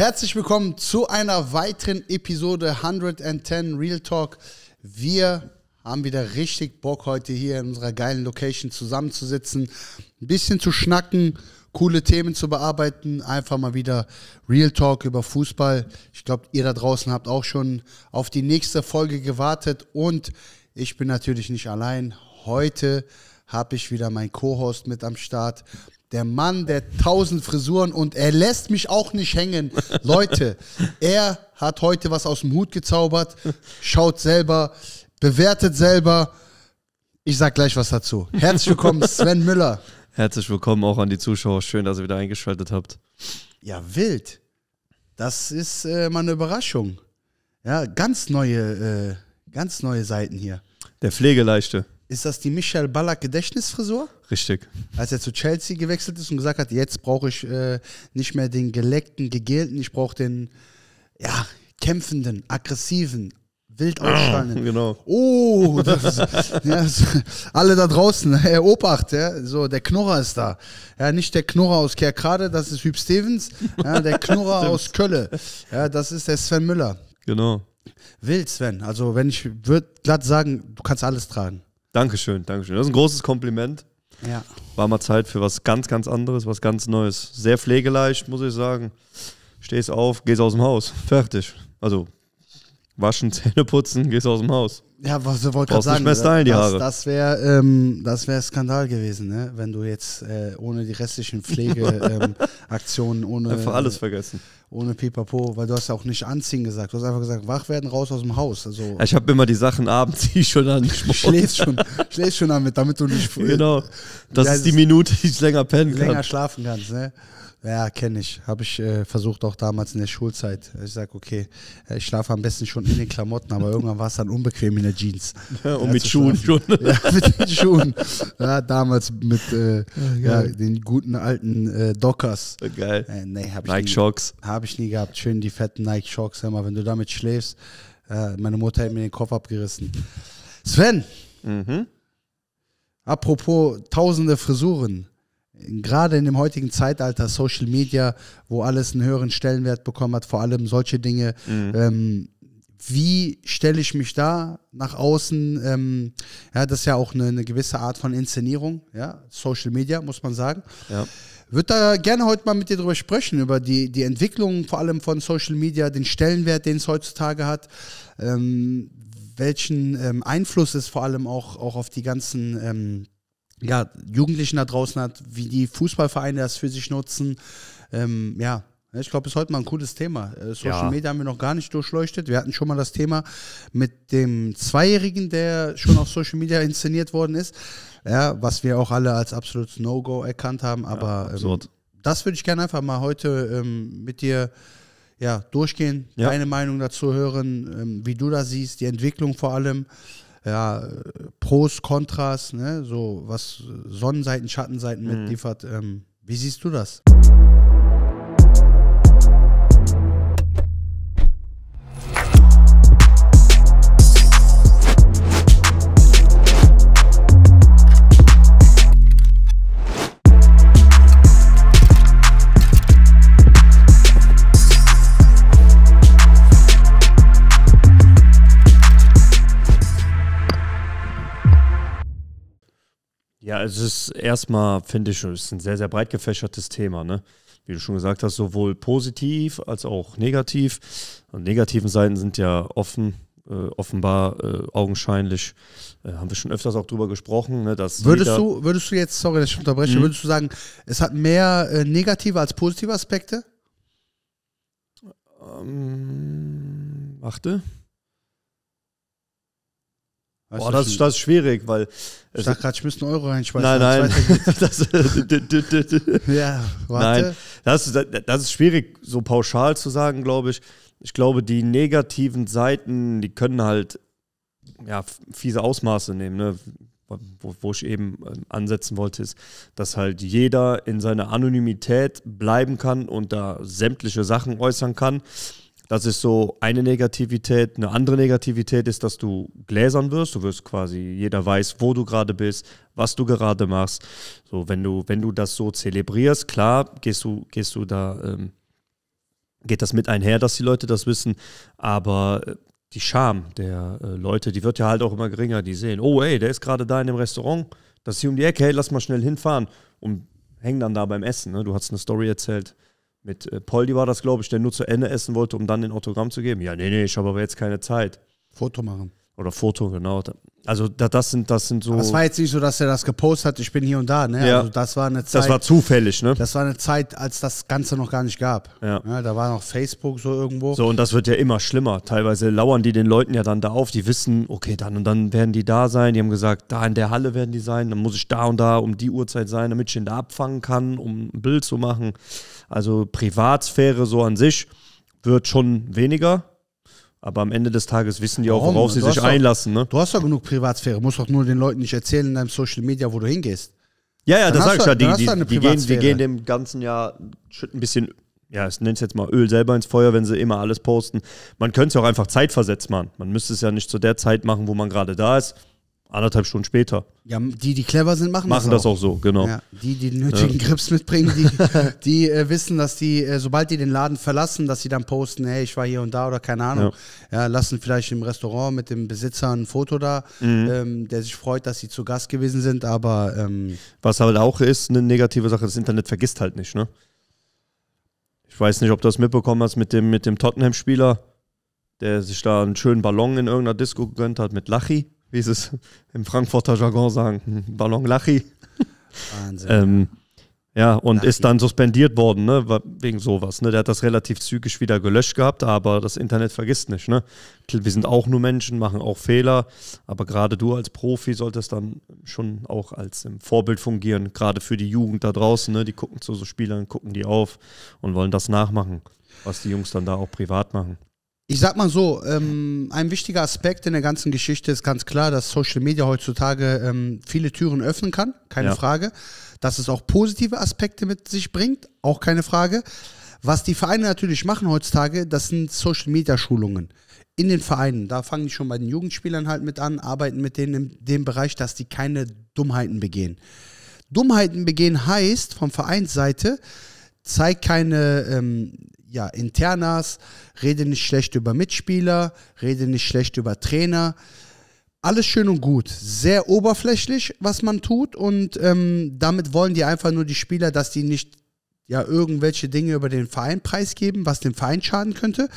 Herzlich willkommen zu einer weiteren Episode 110 Real Talk. Wir haben wieder richtig Bock, heute hier in unserer geilen Location zusammenzusitzen, ein bisschen zu schnacken, coole Themen zu bearbeiten, einfach mal wieder Real Talk über Fußball. Ich glaube, ihr da draußen habt auch schon auf die nächste Folge gewartet und ich bin natürlich nicht allein. Heute habe ich wieder meinen Co-Host mit am Start. Der Mann der tausend Frisuren und er lässt mich auch nicht hängen. Leute, er hat heute was aus dem Hut gezaubert, schaut selber, bewertet selber. Ich sag gleich was dazu. Herzlich willkommen, Sven Müller. Herzlich willkommen auch an die Zuschauer. Schön, dass ihr wieder eingeschaltet habt. Ja, wild. Das ist äh, mal eine Überraschung. Ja, ganz neue, äh, ganz neue Seiten hier. Der Pflegeleichte. Ist das die Michel Ballack Gedächtnisfrisur? Richtig. Als er zu Chelsea gewechselt ist und gesagt hat, jetzt brauche ich äh, nicht mehr den geleckten, gegelten, ich brauche den ja, kämpfenden, aggressiven, wild ah, ausstrahlenden. Genau. Oh, das, ja, das, alle da draußen, Herr Obacht, ja, so, der Knurrer ist da. Ja, nicht der Knurrer aus Kerkrade, das ist Hüb Stevens, ja, der Knurrer aus Kölle. Ja, das ist der Sven Müller. Genau. Wild, Sven. Also, wenn ich würde glatt sagen, du kannst alles tragen. Dankeschön, Dankeschön. Das ist ein großes Kompliment. Ja. War mal Zeit für was ganz, ganz anderes, was ganz Neues. Sehr pflegeleicht, muss ich sagen. Stehst auf, gehst aus dem Haus. Fertig. Also waschen, Zähne putzen, gehst aus dem Haus. Ja, was du wolltest sagen. Nicht mehr die Haare. Das, wäre ähm, wär Skandal gewesen, ne? wenn du jetzt äh, ohne die restlichen Pflegeaktionen, ähm, ohne. Einfach alles vergessen. Äh, ohne Pipapo, weil du hast ja auch nicht anziehen gesagt. Du hast einfach gesagt, wach werden, raus aus dem Haus. Also ich habe immer die Sachen abends, die ich schon an. Schläfst schon, schläfst schon damit, damit du nicht. früh. Genau. Das ja, ist die Minute, die ich länger pennen länger kann. Länger schlafen kannst, ne? Ja, kenne ich. Habe ich äh, versucht auch damals in der Schulzeit. Ich sage, okay, äh, ich schlafe am besten schon in den Klamotten, aber irgendwann war es dann unbequem in der Jeans. Ja, und ja, mit Schuhen schon. Ja, mit den Schuhen. Ja, damals mit äh, ja, den guten alten äh, Dockers. Geil. Äh, nee, hab ich Nike nie, Shocks habe ich nie gehabt. Schön die fetten Nike Shocks, immer wenn du damit schläfst. Äh, meine Mutter hat mir den Kopf abgerissen. Sven, mhm. apropos tausende Frisuren. Gerade in dem heutigen Zeitalter Social Media, wo alles einen höheren Stellenwert bekommen hat, vor allem solche Dinge. Mhm. Ähm, wie stelle ich mich da nach außen? Ähm, ja, das ist ja auch eine, eine, gewisse Art von Inszenierung, ja, Social Media, muss man sagen. Ja. Würde da gerne heute mal mit dir drüber sprechen, über die, die Entwicklung vor allem von Social Media, den Stellenwert, den es heutzutage hat, ähm, welchen ähm, Einfluss es vor allem auch, auch auf die ganzen ähm, ja, Jugendlichen da draußen hat, wie die Fußballvereine das für sich nutzen. Ähm, ja, ich glaube, es ist heute mal ein cooles Thema. Äh, Social ja. Media haben wir noch gar nicht durchleuchtet. Wir hatten schon mal das Thema mit dem Zweijährigen, der schon auf Social Media inszeniert worden ist ja, was wir auch alle als absolutes No-Go erkannt haben. Aber ja, ähm, das würde ich gerne einfach mal heute ähm, mit dir ja, durchgehen, ja. deine Meinung dazu hören, ähm, wie du das siehst, die Entwicklung vor allem. Ja, Pros, Kontras, ne, so was Sonnenseiten, Schattenseiten mhm. mitliefert. Ähm, wie siehst du das? erstmal, finde ich, schon, ist ein sehr, sehr breit gefächertes Thema, ne? Wie du schon gesagt hast, sowohl positiv als auch negativ. Und negativen Seiten sind ja offen, äh, offenbar äh, augenscheinlich. Äh, haben wir schon öfters auch drüber gesprochen. Ne, dass würdest, du, würdest du jetzt, sorry, dass ich unterbreche, mhm. würdest du sagen, es hat mehr äh, negative als positive Aspekte? Ähm, achte. Boah, das, ist, das ist schwierig, weil. Ich dachte gerade, ich müsste einen Euro reinschmeißen. Nein, nein. Äh, ja, warte. das, ist, das ist schwierig, so pauschal zu sagen, glaube ich. Ich glaube, die negativen Seiten, die können halt ja, fiese Ausmaße nehmen. Ne? Wo, wo ich eben ähm, ansetzen wollte, ist, dass halt jeder in seiner Anonymität bleiben kann und da sämtliche Sachen äußern kann das ist so eine Negativität. Eine andere Negativität ist, dass du gläsern wirst. Du wirst quasi, jeder weiß, wo du gerade bist, was du gerade machst. So, wenn du, wenn du das so zelebrierst, klar, gehst du, gehst du da, ähm, geht das mit einher, dass die Leute das wissen. Aber äh, die Scham der äh, Leute, die wird ja halt auch immer geringer. Die sehen, oh ey, der ist gerade da in dem Restaurant, das ist hier um die Ecke, hey, lass mal schnell hinfahren und hängen dann da beim Essen. Ne? Du hast eine Story erzählt mit äh, Poldi war das, glaube ich, der nur zu Ende essen wollte, um dann den Autogramm zu geben. Ja, nee, nee, ich habe aber jetzt keine Zeit. Foto machen. Oder Foto, genau. Also das sind, das sind so. Das war jetzt nicht so, dass er das gepostet hat, ich bin hier und da, ne? Ja. Also das war eine Zeit. Das war zufällig, ne? Das war eine Zeit, als das Ganze noch gar nicht gab. Ja. ja. da war noch Facebook so irgendwo. So, und das wird ja immer schlimmer. Teilweise lauern die den Leuten ja dann da auf, die wissen, okay, dann und dann werden die da sein. Die haben gesagt, da in der Halle werden die sein, dann muss ich da und da um die Uhrzeit sein, damit ich ihn da abfangen kann, um ein Bild zu machen. Also Privatsphäre so an sich wird schon weniger aber am Ende des Tages wissen die auch, Warum? worauf sie du sich einlassen. ne? Du hast doch genug Privatsphäre. Musst doch nur den Leuten nicht erzählen in deinem Social Media, wo du hingehst. Ja, ja, dann das sag ich ja. Die, die, die, gehen, die gehen dem ganzen Jahr ein bisschen, ja, ich nenne es jetzt mal Öl selber ins Feuer, wenn sie immer alles posten. Man könnte es ja auch einfach zeitversetzt machen. Man müsste es ja nicht zu der Zeit machen, wo man gerade da ist anderthalb Stunden später. Ja, die, die clever sind, machen, machen das, auch. das auch so, genau. Ja, die, die nötigen ja. Grips mitbringen, die, die äh, wissen, dass die, äh, sobald die den Laden verlassen, dass sie dann posten, hey, ich war hier und da oder keine Ahnung. Ja, ja lassen vielleicht im Restaurant mit dem Besitzer ein Foto da, mhm. ähm, der sich freut, dass sie zu Gast gewesen sind, aber. Ähm, Was halt auch ist, eine negative Sache, das Internet vergisst halt nicht, ne? Ich weiß nicht, ob du das mitbekommen hast mit dem, mit dem Tottenham-Spieler, der sich da einen schönen Ballon in irgendeiner Disco gegönnt hat mit Lachi wie sie es im Frankfurter Jargon sagen, Ballon Lachi. Wahnsinn. ähm, ja, und Lachi. ist dann suspendiert worden, ne, wegen sowas. Ne? Der hat das relativ zügig wieder gelöscht gehabt, aber das Internet vergisst nicht. Ne? Wir sind auch nur Menschen, machen auch Fehler, aber gerade du als Profi solltest dann schon auch als Vorbild fungieren, gerade für die Jugend da draußen. Ne? Die gucken zu so Spielern, gucken die auf und wollen das nachmachen, was die Jungs dann da auch privat machen. Ich sag mal so, ähm, ein wichtiger Aspekt in der ganzen Geschichte ist ganz klar, dass Social Media heutzutage ähm, viele Türen öffnen kann, keine ja. Frage. Dass es auch positive Aspekte mit sich bringt, auch keine Frage. Was die Vereine natürlich machen heutzutage, das sind Social Media Schulungen in den Vereinen. Da fangen die schon bei den Jugendspielern halt mit an, arbeiten mit denen in dem Bereich, dass die keine Dummheiten begehen. Dummheiten begehen heißt, von Vereinsseite, zeig keine ähm, ja, Internas, rede nicht schlecht über Mitspieler, rede nicht schlecht über Trainer. Alles schön und gut, sehr oberflächlich, was man tut und ähm, damit wollen die einfach nur die Spieler, dass die nicht ja irgendwelche Dinge über den Verein preisgeben, was dem Verein schaden könnte.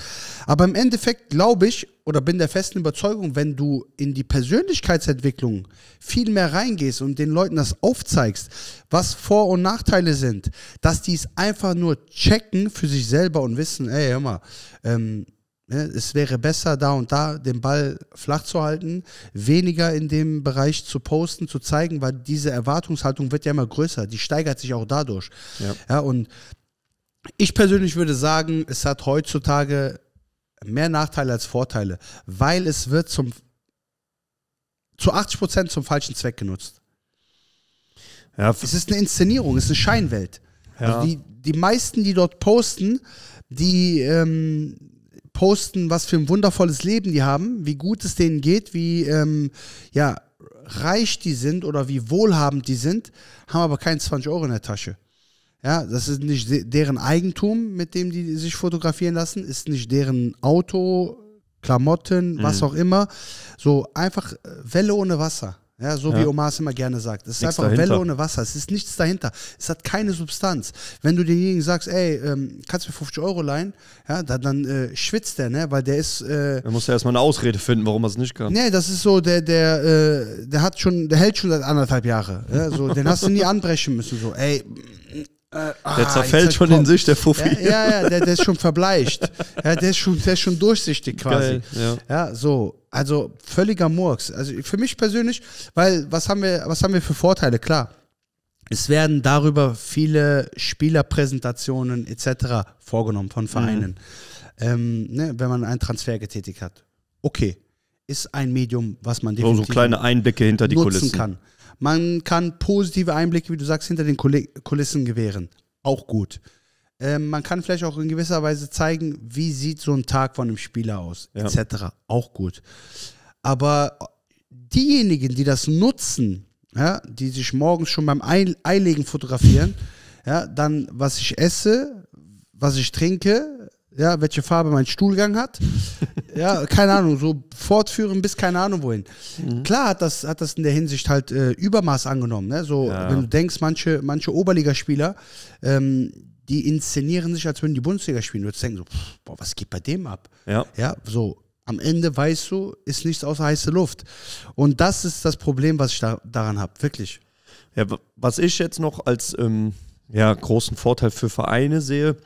Aber im Endeffekt glaube ich, oder bin der festen Überzeugung, wenn du in die Persönlichkeitsentwicklung viel mehr reingehst und den Leuten das aufzeigst, was Vor- und Nachteile sind, dass die es einfach nur checken für sich selber und wissen, ey, hör mal, ähm, ne, es wäre besser, da und da den Ball flach zu halten, weniger in dem Bereich zu posten, zu zeigen, weil diese Erwartungshaltung wird ja immer größer. Die steigert sich auch dadurch. Ja. ja und ich persönlich würde sagen, es hat heutzutage mehr Nachteile als Vorteile, weil es wird zum, zu 80 Prozent zum falschen Zweck genutzt. Ja. Es ist eine Inszenierung, es ist eine Scheinwelt. Ja. Also die, die meisten, die dort posten, die ähm, posten, was für ein wundervolles Leben die haben, wie gut es denen geht, wie ähm, ja, reich die sind oder wie wohlhabend die sind, haben aber keinen 20 Euro in der Tasche. Ja, das ist nicht deren Eigentum, mit dem die sich fotografieren lassen, ist nicht deren Auto, Klamotten, mhm. was auch immer. So einfach äh, Welle ohne Wasser. Ja, so ja. wie Omas immer gerne sagt. Es ist nichts einfach dahinter. Welle ohne Wasser. Es ist nichts dahinter. Es hat keine Substanz. Wenn du denjenigen sagst, ey, ähm, kannst du mir 50 Euro leihen, ja, dann, dann äh, schwitzt der, ne? Weil der ist. Äh, er muss ja erstmal eine Ausrede finden, warum er es nicht kann. Nee, das ist so, der, der, äh, der hat schon, der hält schon seit anderthalb Jahre. Ja? So, den hast du nie anbrechen müssen. So, ey, äh, ah, der zerfällt schon in sich, der Fuffi. Ja, ja, ja der, der, ist schon verbleicht. ja, der, ist schon, der ist schon durchsichtig quasi. Geil, ja. ja, so. Also völliger Murks. Also für mich persönlich, weil was haben wir, was haben wir für Vorteile? Klar. Es werden darüber viele Spielerpräsentationen etc. vorgenommen von Vereinen. Mhm. Ähm, ne, wenn man einen Transfer getätigt hat. Okay, ist ein Medium, was man definitiv so kleine Einblicke hinter die nutzen Kulissen. kann. Man kann positive Einblicke, wie du sagst, hinter den Kulissen gewähren. Auch gut. Ähm, man kann vielleicht auch in gewisser Weise zeigen, wie sieht so ein Tag von einem Spieler aus, ja. etc. Auch gut. Aber diejenigen, die das nutzen, ja, die sich morgens schon beim Eilegen fotografieren, ja, dann was ich esse, was ich trinke, ja, welche Farbe mein Stuhlgang hat. ja, keine Ahnung, so fortführen bis keine Ahnung wohin. Mhm. Klar hat das, hat das in der Hinsicht halt äh, Übermaß angenommen. Ne? So, ja. wenn du denkst, manche, manche Oberligaspieler, ähm, die inszenieren sich, als würden die Bundesliga spielen. Du würdest denken, so, pff, boah, was geht bei dem ab? Ja. ja, so. Am Ende weißt du, ist nichts außer heiße Luft. Und das ist das Problem, was ich da, daran habe, wirklich. Ja, was ich jetzt noch als ähm, ja, großen Vorteil für Vereine sehe,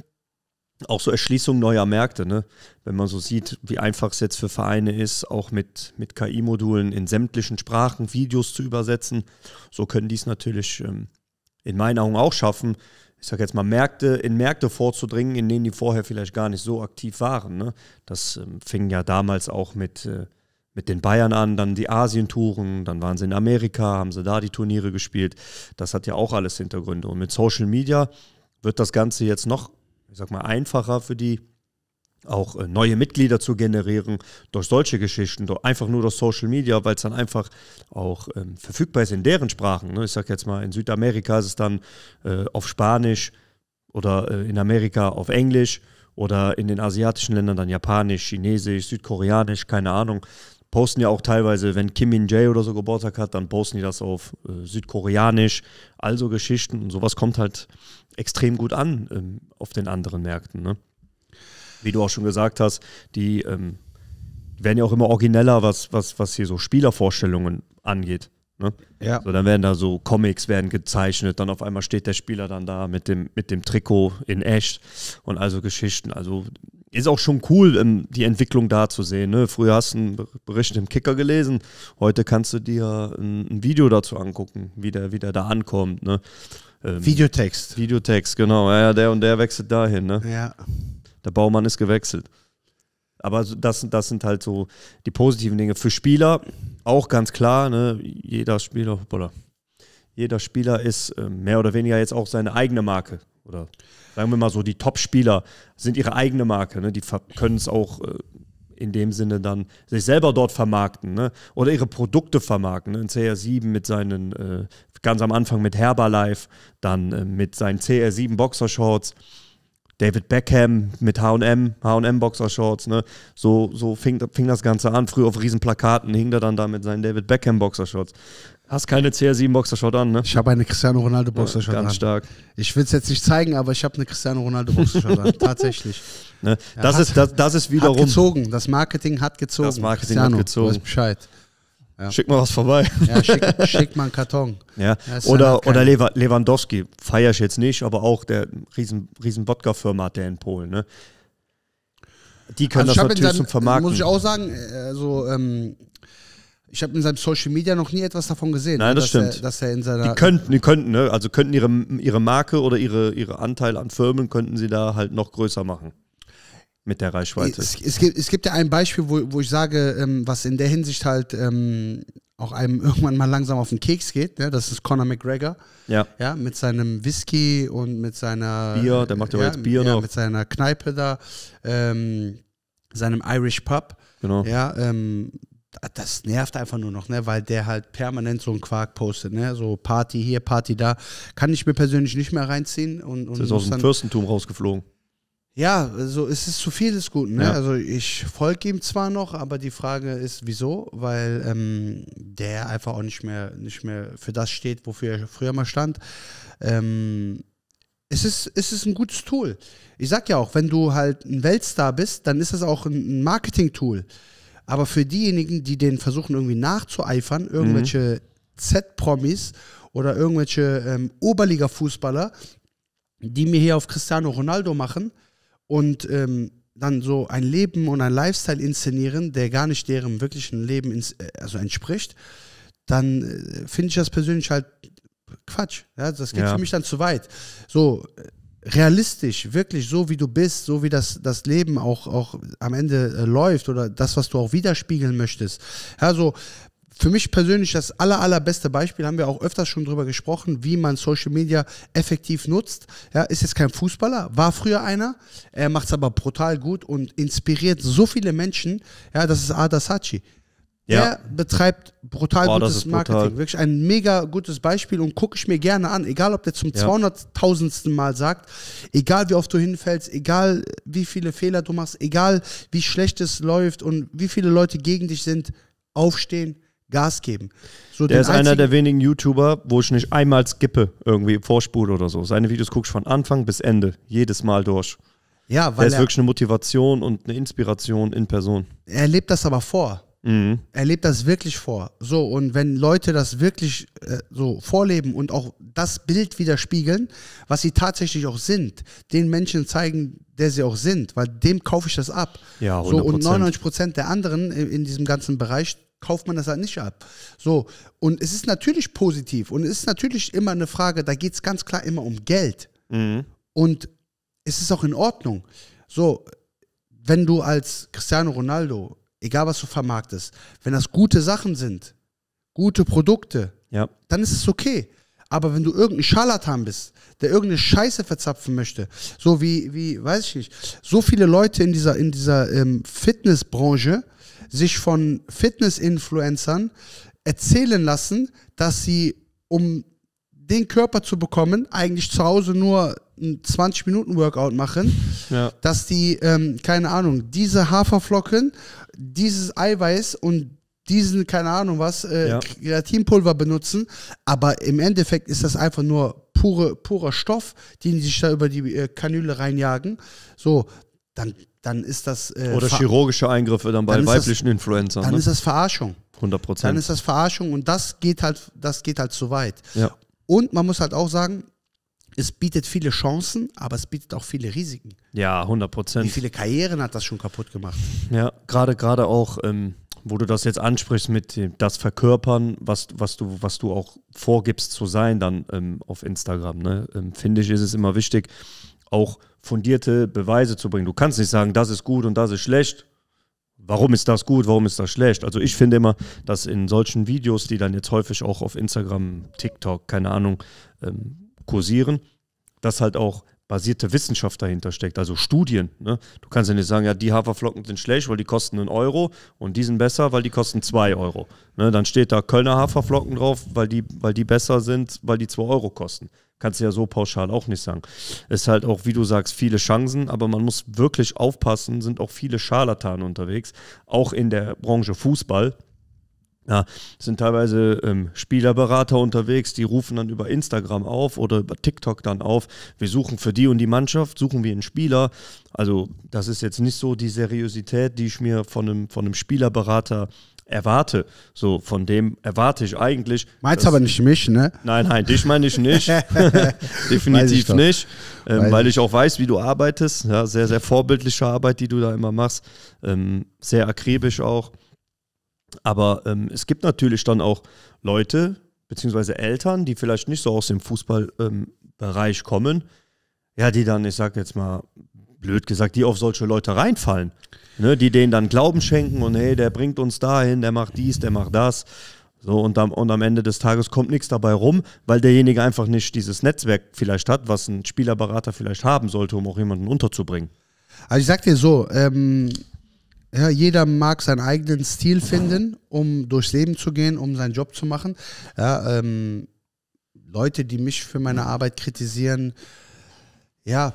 auch so Erschließung neuer Märkte, ne? wenn man so sieht, wie einfach es jetzt für Vereine ist, auch mit, mit KI-Modulen in sämtlichen Sprachen Videos zu übersetzen. So können die es natürlich ähm, in meinen Augen auch schaffen, ich sage jetzt mal, Märkte in Märkte vorzudringen, in denen die vorher vielleicht gar nicht so aktiv waren. Ne? Das ähm, fing ja damals auch mit, äh, mit den Bayern an, dann die Asientouren, dann waren sie in Amerika, haben sie da die Turniere gespielt. Das hat ja auch alles Hintergründe. Und mit Social Media wird das Ganze jetzt noch ich sag mal, einfacher für die, auch äh, neue Mitglieder zu generieren durch solche Geschichten, einfach nur durch Social Media, weil es dann einfach auch ähm, verfügbar ist in deren Sprachen. Ne? Ich sage jetzt mal, in Südamerika ist es dann äh, auf Spanisch oder äh, in Amerika auf Englisch oder in den asiatischen Ländern dann Japanisch, Chinesisch, Südkoreanisch, keine Ahnung posten ja auch teilweise, wenn Kim Min Jae oder so Geburtstag hat, dann posten die das auf äh, Südkoreanisch, also Geschichten und sowas kommt halt extrem gut an ähm, auf den anderen Märkten. Ne? Wie du auch schon gesagt hast, die ähm, werden ja auch immer origineller, was, was, was hier so Spielervorstellungen angeht. Ne? Ja. So, dann werden da so Comics werden gezeichnet, dann auf einmal steht der Spieler dann da mit dem, mit dem Trikot in echt und also Geschichten. Also ist auch schon cool, ähm, die Entwicklung da zu sehen. Ne? Früher hast du einen Bericht im Kicker gelesen, heute kannst du dir ähm, ein, Video dazu angucken, wie der, wie der da ankommt. Ne? Ähm, Videotext. Videotext, genau. Ja, der und der wechselt dahin. Ne? Ja. Der Baumann ist gewechselt. Aber das, das sind halt so die positiven Dinge. Für Spieler auch ganz klar, ne? jeder Spieler, oder jeder Spieler ist ähm, mehr oder weniger jetzt auch seine eigene Marke. Oder sagen wir mal so, die Top-Spieler sind ihre eigene Marke. Ne? Die können es auch äh, in dem Sinne dann sich selber dort vermarkten ne? oder ihre Produkte vermarkten. Ne? In CR7 mit seinen, äh, ganz am Anfang mit Herbalife, dann äh, mit seinen CR7 Boxershorts. Shorts David Beckham mit HM, HM Boxershorts, ne? So, so fing, fing das Ganze an. Früher auf Riesenplakaten hing er dann da mit seinen David Beckham Boxershorts. Hast keine CR7 Boxershort an, ne? Ich habe eine Cristiano Ronaldo Boxershort ja, an. Ganz stark. Ich will es jetzt nicht zeigen, aber ich habe eine Cristiano Ronaldo Boxershort an, tatsächlich. Ne? Ja, das, hat, ist, das, das ist wiederum. Hat gezogen, das Marketing hat gezogen. Das Marketing Cristiano, hat gezogen. Du weißt Bescheid. Ja. Schick mal was vorbei. Ja, schick, schick mal einen Karton. Ja. Oder, oder Lewandowski, feier ich jetzt nicht, aber auch der riesen, Wodka-Firma hat der in Polen. Ne? Die können also das natürlich seinem, zum Vermarkten. Muss ich auch sagen, also, ähm, ich habe in seinem Social Media noch nie etwas davon gesehen. Nein, ne, das dass stimmt. Er, dass er in seiner die könnten, die könnten, ne? also könnten ihre, ihre Marke oder ihre, ihre Anteil an Firmen, könnten sie da halt noch größer machen mit der Reichweite. Es, es, gibt, es gibt ja ein Beispiel, wo, wo ich sage, ähm, was in der Hinsicht halt ähm, auch einem irgendwann mal langsam auf den Keks geht. Ne? Das ist Conor McGregor. Ja. ja. Mit seinem Whisky und mit seiner. Bier, der macht ja, jetzt Bier ja, noch. Mit seiner Kneipe da, ähm, seinem Irish Pub. Genau. Ja, ähm, das nervt einfach nur noch, ne? weil der halt permanent so einen Quark postet, ne? so Party hier, Party da. Kann ich mir persönlich nicht mehr reinziehen. Und, und das ist aus dem Fürstentum rausgeflogen. Ja, so also es ist zu viel des Guten. Ne? Ja. Also ich folge ihm zwar noch, aber die Frage ist, wieso? Weil ähm, der einfach auch nicht mehr, nicht mehr für das steht, wofür er früher mal stand. Ähm, es ist, es ist ein gutes Tool. Ich sag ja auch, wenn du halt ein Weltstar bist, dann ist das auch ein Marketing-Tool. Aber für diejenigen, die den versuchen irgendwie nachzueifern, mhm. irgendwelche mhm. Z-Promis oder irgendwelche ähm, Oberliga-Fußballer, die mir hier auf Cristiano Ronaldo machen, und ähm, dann so ein Leben und ein Lifestyle inszenieren, der gar nicht deren wirklichen Leben ins, äh, also entspricht, dann äh, finde ich das persönlich halt Quatsch. Ja, das geht ja. für mich dann zu weit. So äh, realistisch, wirklich so wie du bist, so wie das, das Leben auch, auch am Ende äh, läuft oder das, was du auch widerspiegeln möchtest. Ja, so für mich persönlich das aller, allerbeste Beispiel, haben wir auch öfters schon drüber gesprochen, wie man Social Media effektiv nutzt. Ja, ist jetzt kein Fußballer, war früher einer, er macht es aber brutal gut und inspiriert so viele Menschen. Ja, das ist Ada Sachi. Ja. Er betreibt brutal Boah, gutes Marketing. Brutal. Wirklich ein mega gutes Beispiel und gucke ich mir gerne an. Egal, ob der zum ja. 200.000. Mal sagt, egal wie oft du hinfällst, egal wie viele Fehler du machst, egal wie schlecht es läuft und wie viele Leute gegen dich sind, aufstehen, Gas geben. So der ist einer der wenigen YouTuber, wo ich nicht einmal skippe, irgendwie Vorspule oder so. Seine Videos gucke ich von Anfang bis Ende, jedes Mal durch. Ja, weil. Der ist er, wirklich eine Motivation und eine Inspiration in Person. Er lebt das aber vor. Mhm. Er lebt das wirklich vor. So, und wenn Leute das wirklich äh, so vorleben und auch das Bild widerspiegeln, was sie tatsächlich auch sind, den Menschen zeigen, der sie auch sind, weil dem kaufe ich das ab. Ja, 100%. So, und 99 Prozent der anderen in, in diesem ganzen Bereich kauft man das halt nicht ab. So, und es ist natürlich positiv und es ist natürlich immer eine Frage, da geht es ganz klar immer um Geld. Mhm. Und es ist auch in Ordnung. So, wenn du als Cristiano Ronaldo, egal was du vermarktest, wenn das gute Sachen sind, gute Produkte, ja. dann ist es okay. Aber wenn du irgendein Scharlatan bist, der irgendeine Scheiße verzapfen möchte, so wie, wie, weiß ich nicht, so viele Leute in dieser, in dieser ähm, Fitnessbranche, sich von Fitness-Influencern erzählen lassen, dass sie, um den Körper zu bekommen, eigentlich zu Hause nur ein 20-Minuten-Workout machen, ja. dass die, ähm, keine Ahnung, diese Haferflocken, dieses Eiweiß und diesen, keine Ahnung was, äh, ja. benutzen, aber im Endeffekt ist das einfach nur pure, purer Stoff, den sie sich da über die äh, Kanüle reinjagen. So, dann dann ist das. Äh, Oder chirurgische Eingriffe dann bei dann weiblichen das, Influencern. Dann ne? ist das Verarschung. 100 Prozent. Dann ist das Verarschung und das geht halt, das geht halt zu weit. Ja. Und man muss halt auch sagen, es bietet viele Chancen, aber es bietet auch viele Risiken. Ja, 100 Prozent. Wie viele Karrieren hat das schon kaputt gemacht? Ja, gerade gerade auch, ähm, wo du das jetzt ansprichst mit dem, das Verkörpern, was, was, du, was du auch vorgibst zu sein dann ähm, auf Instagram, ne? ähm, finde ich, ist es immer wichtig, auch fundierte Beweise zu bringen. Du kannst nicht sagen, das ist gut und das ist schlecht. Warum ist das gut, warum ist das schlecht? Also ich finde immer, dass in solchen Videos, die dann jetzt häufig auch auf Instagram, TikTok, keine Ahnung, ähm, kursieren, dass halt auch basierte Wissenschaft dahinter steckt, also Studien. Ne? Du kannst ja nicht sagen, ja, die Haferflocken sind schlecht, weil die kosten einen Euro und die sind besser, weil die kosten zwei Euro. Ne? Dann steht da Kölner Haferflocken drauf, weil die, weil die besser sind, weil die zwei Euro kosten. Kannst du ja so pauschal auch nicht sagen. Es ist halt auch, wie du sagst, viele Chancen, aber man muss wirklich aufpassen, sind auch viele Scharlatane unterwegs, auch in der Branche Fußball. Ja, sind teilweise ähm, Spielerberater unterwegs, die rufen dann über Instagram auf oder über TikTok dann auf. Wir suchen für die und die Mannschaft, suchen wir einen Spieler. Also, das ist jetzt nicht so die Seriosität, die ich mir von einem, von einem Spielerberater erwarte. So, von dem erwarte ich eigentlich. Meinst aber nicht mich, ne? Nein, nein, dich meine ich nicht. Definitiv ich nicht. Ähm, weil ich. ich auch weiß, wie du arbeitest. Ja, sehr, sehr vorbildliche Arbeit, die du da immer machst. Ähm, sehr akribisch auch. Aber ähm, es gibt natürlich dann auch Leute, beziehungsweise Eltern, die vielleicht nicht so aus dem Fußballbereich ähm, kommen. Ja, die dann, ich sag jetzt mal blöd gesagt, die auf solche Leute reinfallen ne, die denen dann Glauben schenken und hey, der bringt uns dahin, der macht dies, der macht das. So, und am, und am Ende des Tages kommt nichts dabei rum, weil derjenige einfach nicht dieses Netzwerk vielleicht hat, was ein Spielerberater vielleicht haben sollte, um auch jemanden unterzubringen. Also ich sag dir so, ähm, ja, jeder mag seinen eigenen Stil finden, um durchs Leben zu gehen, um seinen Job zu machen. Ja, ähm, Leute, die mich für meine Arbeit kritisieren, ja,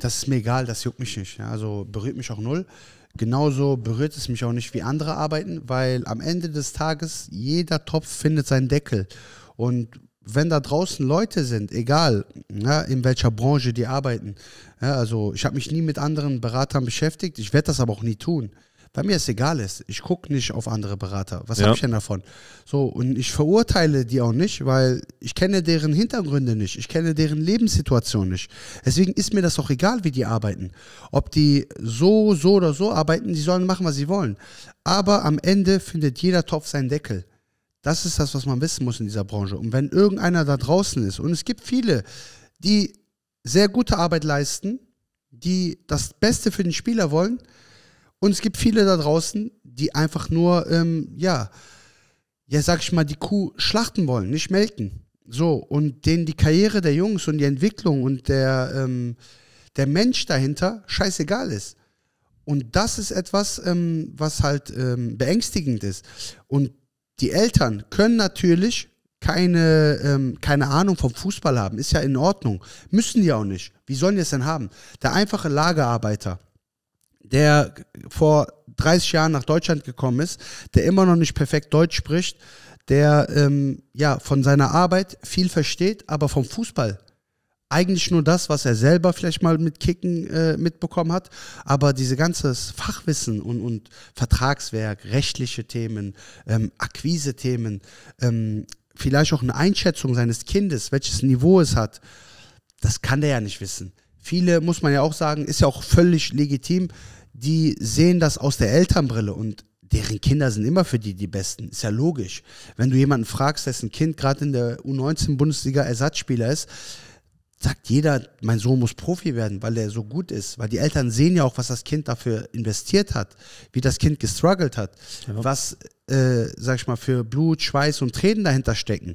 das ist mir egal, das juckt mich nicht. Ja, also berührt mich auch null. Genauso berührt es mich auch nicht wie andere Arbeiten, weil am Ende des Tages jeder Topf findet seinen Deckel. Und wenn da draußen Leute sind, egal ja, ne, in welcher Branche die arbeiten, ja, ne, also ich habe mich nie mit anderen Beratern beschäftigt, ich werde das aber auch nie tun weil mir es egal ist. Ich gucke nicht auf andere Berater. Was ja. habe ich denn davon? So, und ich verurteile die auch nicht, weil ich kenne deren Hintergründe nicht. Ich kenne deren Lebenssituation nicht. Deswegen ist mir das auch egal, wie die arbeiten. Ob die so, so oder so arbeiten, die sollen machen, was sie wollen. Aber am Ende findet jeder Topf seinen Deckel. Das ist das, was man wissen muss in dieser Branche. Und wenn irgendeiner da draußen ist, und es gibt viele, die sehr gute Arbeit leisten, die das Beste für den Spieler wollen, und es gibt viele da draußen, die einfach nur, ähm, ja, ja, sag ich mal, die Kuh schlachten wollen, nicht melken. So, und denen die Karriere der Jungs und die Entwicklung und der, ähm, der Mensch dahinter scheißegal ist. Und das ist etwas, ähm, was halt ähm, beängstigend ist. Und die Eltern können natürlich keine, ähm, keine Ahnung vom Fußball haben. Ist ja in Ordnung. Müssen die auch nicht. Wie sollen die es denn haben? Der einfache Lagerarbeiter, der vor 30 Jahren nach Deutschland gekommen ist, der immer noch nicht perfekt Deutsch spricht, der ähm, ja von seiner Arbeit viel versteht, aber vom Fußball eigentlich nur das, was er selber vielleicht mal mit Kicken äh, mitbekommen hat, aber diese ganze Fachwissen und, und Vertragswerk, rechtliche Themen, ähm, Akquise-Themen, ähm, vielleicht auch eine Einschätzung seines Kindes, welches Niveau es hat, das kann der ja nicht wissen. Viele, muss man ja auch sagen, ist ja auch völlig legitim, die sehen das aus der Elternbrille und deren Kinder sind immer für die die Besten. Ist ja logisch. Wenn du jemanden fragst, dessen Kind gerade in der U19-Bundesliga Ersatzspieler ist, sagt jeder, mein Sohn muss Profi werden, weil er so gut ist. Weil die Eltern sehen ja auch, was das Kind dafür investiert hat, wie das Kind gestruggelt hat, ja. was, äh, sag ich mal, für Blut, Schweiß und Tränen dahinter stecken.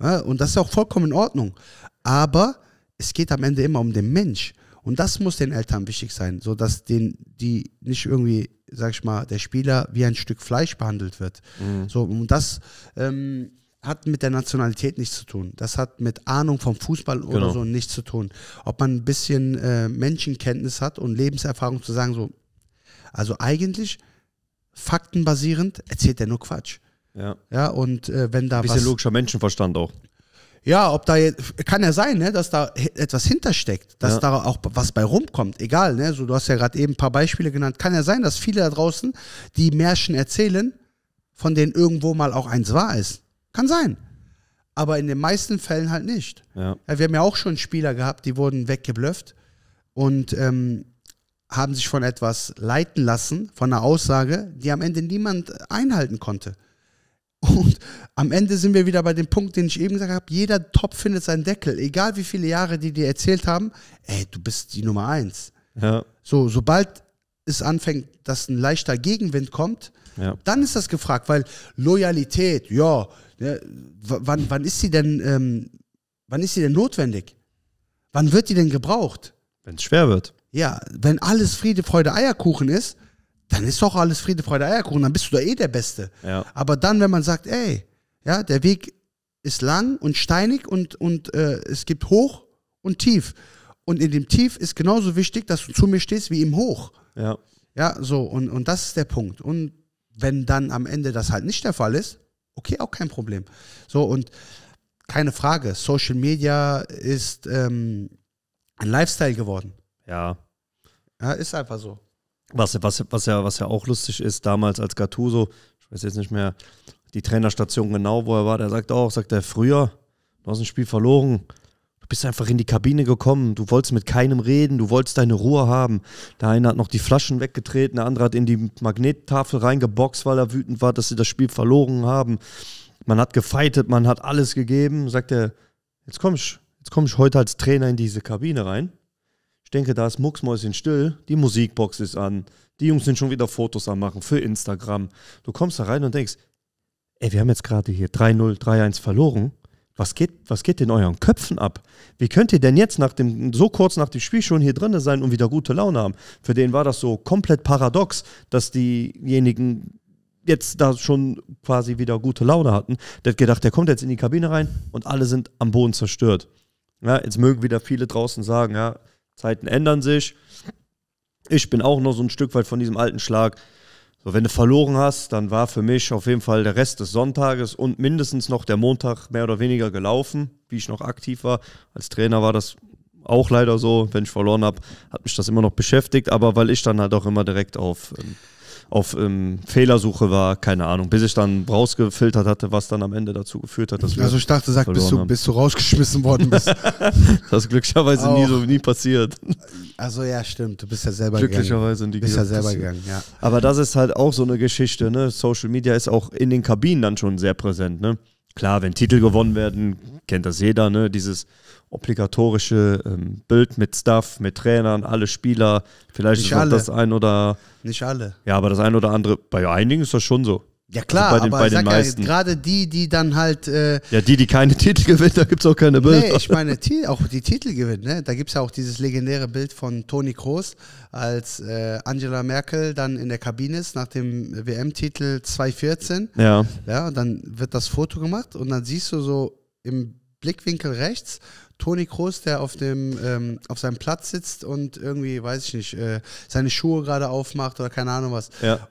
Ja, und das ist auch vollkommen in Ordnung. Aber es geht am Ende immer um den Mensch. Und das muss den Eltern wichtig sein, sodass den, die nicht irgendwie, sag ich mal, der Spieler wie ein Stück Fleisch behandelt wird. Mhm. So, und das ähm, hat mit der Nationalität nichts zu tun. Das hat mit Ahnung vom Fußball oder genau. so nichts zu tun. Ob man ein bisschen äh, Menschenkenntnis hat und Lebenserfahrung zu sagen, so, also eigentlich faktenbasierend erzählt er nur Quatsch. Ja. ja und äh, wenn da ein bisschen was, logischer Menschenverstand auch. Ja, ob da jetzt, kann ja sein, ne, dass da etwas hintersteckt, dass ja. da auch was bei rumkommt, egal, ne, so du hast ja gerade eben ein paar Beispiele genannt, kann ja sein, dass viele da draußen, die Märchen erzählen, von denen irgendwo mal auch eins wahr ist. Kann sein. Aber in den meisten Fällen halt nicht. Ja. Ja, wir haben ja auch schon Spieler gehabt, die wurden weggeblöfft und ähm, haben sich von etwas leiten lassen, von einer Aussage, die am Ende niemand einhalten konnte. Und am Ende sind wir wieder bei dem Punkt, den ich eben gesagt habe. Jeder Top findet seinen Deckel. Egal wie viele Jahre die dir erzählt haben, ey, du bist die Nummer eins. Ja. So, sobald es anfängt, dass ein leichter Gegenwind kommt, ja. dann ist das gefragt, weil Loyalität, ja, ne, wann, wann ist sie denn, ähm, wann ist sie denn notwendig? Wann wird die denn gebraucht? Wenn es schwer wird. Ja, wenn alles Friede, Freude, Eierkuchen ist, dann ist doch alles Friede, Freude, Eierkuchen, dann bist du da eh der Beste. Ja. Aber dann, wenn man sagt, ey, ja, der Weg ist lang und steinig und, und äh, es gibt hoch und tief. Und in dem Tief ist genauso wichtig, dass du zu mir stehst wie im Hoch. Ja. Ja, so, und, und das ist der Punkt. Und wenn dann am Ende das halt nicht der Fall ist, okay, auch kein Problem. So, und keine Frage, Social Media ist ähm, ein Lifestyle geworden. Ja. Ja, ist einfach so. Was, was, was, ja, was ja auch lustig ist, damals als Gattuso, ich weiß jetzt nicht mehr die Trainerstation genau, wo er war, der sagt auch, sagt er, früher, du hast ein Spiel verloren, du bist einfach in die Kabine gekommen, du wolltest mit keinem reden, du wolltest deine Ruhe haben. Der eine hat noch die Flaschen weggetreten, der andere hat in die Magnettafel reingeboxt, weil er wütend war, dass sie das Spiel verloren haben. Man hat gefeitet, man hat alles gegeben, sagt er, jetzt komm ich, jetzt komm ich heute als Trainer in diese Kabine rein ich denke, da ist Mucksmäuschen still, die Musikbox ist an, die Jungs sind schon wieder Fotos am Machen für Instagram. Du kommst da rein und denkst, ey, wir haben jetzt gerade hier 3-0, 3-1 verloren. Was geht, was geht in euren Köpfen ab? Wie könnt ihr denn jetzt nach dem, so kurz nach dem Spiel schon hier drin sein und wieder gute Laune haben? Für den war das so komplett paradox, dass diejenigen jetzt da schon quasi wieder gute Laune hatten. Der hat gedacht, der kommt jetzt in die Kabine rein und alle sind am Boden zerstört. Ja, jetzt mögen wieder viele draußen sagen, ja, Zeiten ändern sich. Ich bin auch noch so ein Stück weit von diesem alten Schlag. So, wenn du verloren hast, dann war für mich auf jeden Fall der Rest des Sonntages und mindestens noch der Montag mehr oder weniger gelaufen, wie ich noch aktiv war. Als Trainer war das auch leider so. Wenn ich verloren habe, hat mich das immer noch beschäftigt, aber weil ich dann halt auch immer direkt auf. Ähm auf ähm, Fehlersuche war, keine Ahnung, bis ich dann rausgefiltert hatte, was dann am Ende dazu geführt hat. Dass wir. also ich dachte, sag, bist du, bist du rausgeschmissen worden bist. das ist glücklicherweise Auch. nie so nie passiert. Also ja, stimmt, du bist ja selber glücklicherweise gegangen. Glücklicherweise bist ja selber gegangen, ja. Aber das ist halt auch so eine Geschichte, ne? Social Media ist auch in den Kabinen dann schon sehr präsent, ne? Klar, wenn Titel gewonnen werden, kennt das jeder, ne? Dieses obligatorische ähm, Bild mit Stuff, mit Trainern, alle Spieler. Vielleicht nicht ist alle. das ein oder. Nicht alle. Ja, aber das ein oder andere. Bei einigen ist das schon so. Ja also klar, also den, aber ich sag meisten. ja, gerade die, die dann halt... Äh, ja, die, die keine Titel gewinnen, da gibt es auch keine Bilder. Nee, ich meine, auch die Titel gewinnen, ne? da gibt es ja auch dieses legendäre Bild von Toni Kroos, als äh, Angela Merkel dann in der Kabine ist, nach dem WM-Titel 2014. Ja. Ja, und dann wird das Foto gemacht und dann siehst du so im Blickwinkel rechts Toni Kroos, der auf dem ähm, auf seinem Platz sitzt und irgendwie, weiß ich nicht, äh, seine Schuhe gerade aufmacht oder keine Ahnung was. Ja.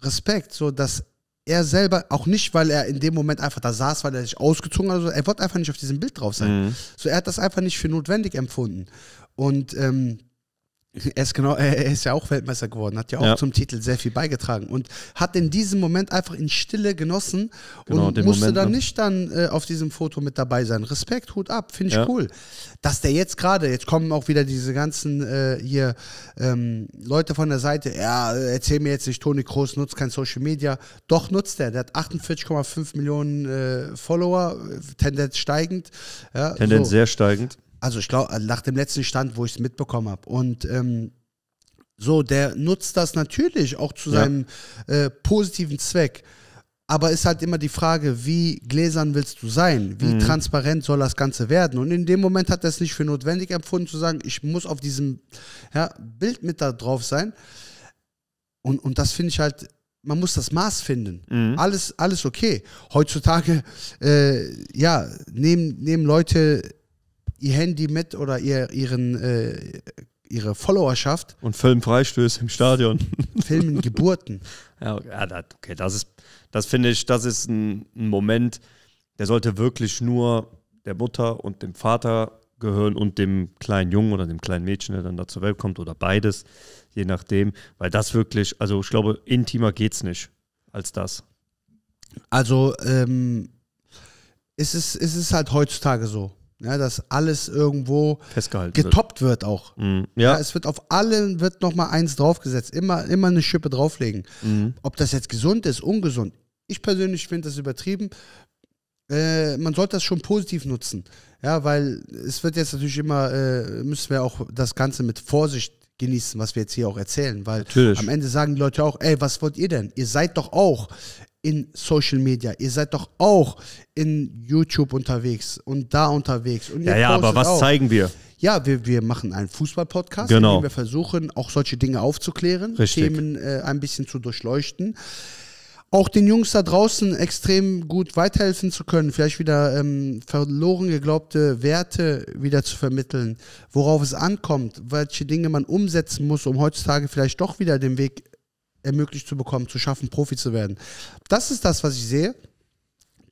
Respekt, so dass er selber, auch nicht, weil er in dem Moment einfach da saß, weil er sich ausgezogen hat, also er wollte einfach nicht auf diesem Bild drauf sein. Mhm. So, er hat das einfach nicht für notwendig empfunden. Und ähm, er ist, genau, er ist ja auch Weltmeister geworden, hat ja auch ja. zum Titel sehr viel beigetragen und hat in diesem Moment einfach in Stille genossen genau, und musste Moment, dann ne? nicht dann äh, auf diesem Foto mit dabei sein. Respekt, Hut ab, finde ich ja. cool. Dass der jetzt gerade, jetzt kommen auch wieder diese ganzen äh, hier ähm, Leute von der Seite, ja, erzähl mir jetzt nicht, Toni Kroos nutzt kein Social Media. Doch nutzt er, der hat 48,5 Millionen äh, Follower, äh, Tendenz steigend. Ja, Tendenz so. sehr steigend. Also ich glaube, nach dem letzten Stand, wo ich es mitbekommen habe. Und ähm, so, der nutzt das natürlich auch zu ja. seinem äh, positiven Zweck. Aber ist halt immer die Frage, wie gläsern willst du sein? Wie mhm. transparent soll das Ganze werden? Und in dem Moment hat er es nicht für notwendig empfunden zu sagen, ich muss auf diesem ja, Bild mit da drauf sein. Und, und das finde ich halt, man muss das Maß finden. Mhm. Alles, alles okay. Heutzutage, äh, ja, nehmen, nehmen Leute ihr Handy mit oder ihr, ihren, äh, ihre Followerschaft. Und filmen Freistöße im Stadion. Filmen Geburten. Ja, okay, ah, das das finde ich, das ist ein, ein Moment, der sollte wirklich nur der Mutter und dem Vater gehören und dem kleinen Jungen oder dem kleinen Mädchen, der dann da zur Welt kommt oder beides, je nachdem, weil das wirklich, also ich glaube, intimer geht es nicht als das. Also ähm, ist es ist es halt heutzutage so. Ja, ne, dass alles irgendwo Festgehalten getoppt wird, wird auch. Mhm. Ja. ja. Es wird auf allen wird nochmal eins draufgesetzt. Immer, immer eine Schippe drauflegen. Mhm. Ob das jetzt gesund ist, ungesund. Ich persönlich finde das übertrieben. Äh, man sollte das schon positiv nutzen. Ja, weil es wird jetzt natürlich immer, äh, müssen wir auch das Ganze mit Vorsicht genießen, was wir jetzt hier auch erzählen, weil natürlich. am Ende sagen die Leute auch, ey, was wollt ihr denn? Ihr seid doch auch in Social Media. Ihr seid doch auch in YouTube unterwegs und da unterwegs. Und ja, ja, aber was auch. zeigen wir? Ja, wir, wir machen einen Fußball-Podcast, genau. in dem wir versuchen, auch solche Dinge aufzuklären, Richtig. Themen äh, ein bisschen zu durchleuchten auch den Jungs da draußen extrem gut weiterhelfen zu können, vielleicht wieder ähm, verloren geglaubte Werte wieder zu vermitteln, worauf es ankommt, welche Dinge man umsetzen muss, um heutzutage vielleicht doch wieder den Weg ermöglicht zu bekommen, zu schaffen, Profi zu werden. Das ist das, was ich sehe,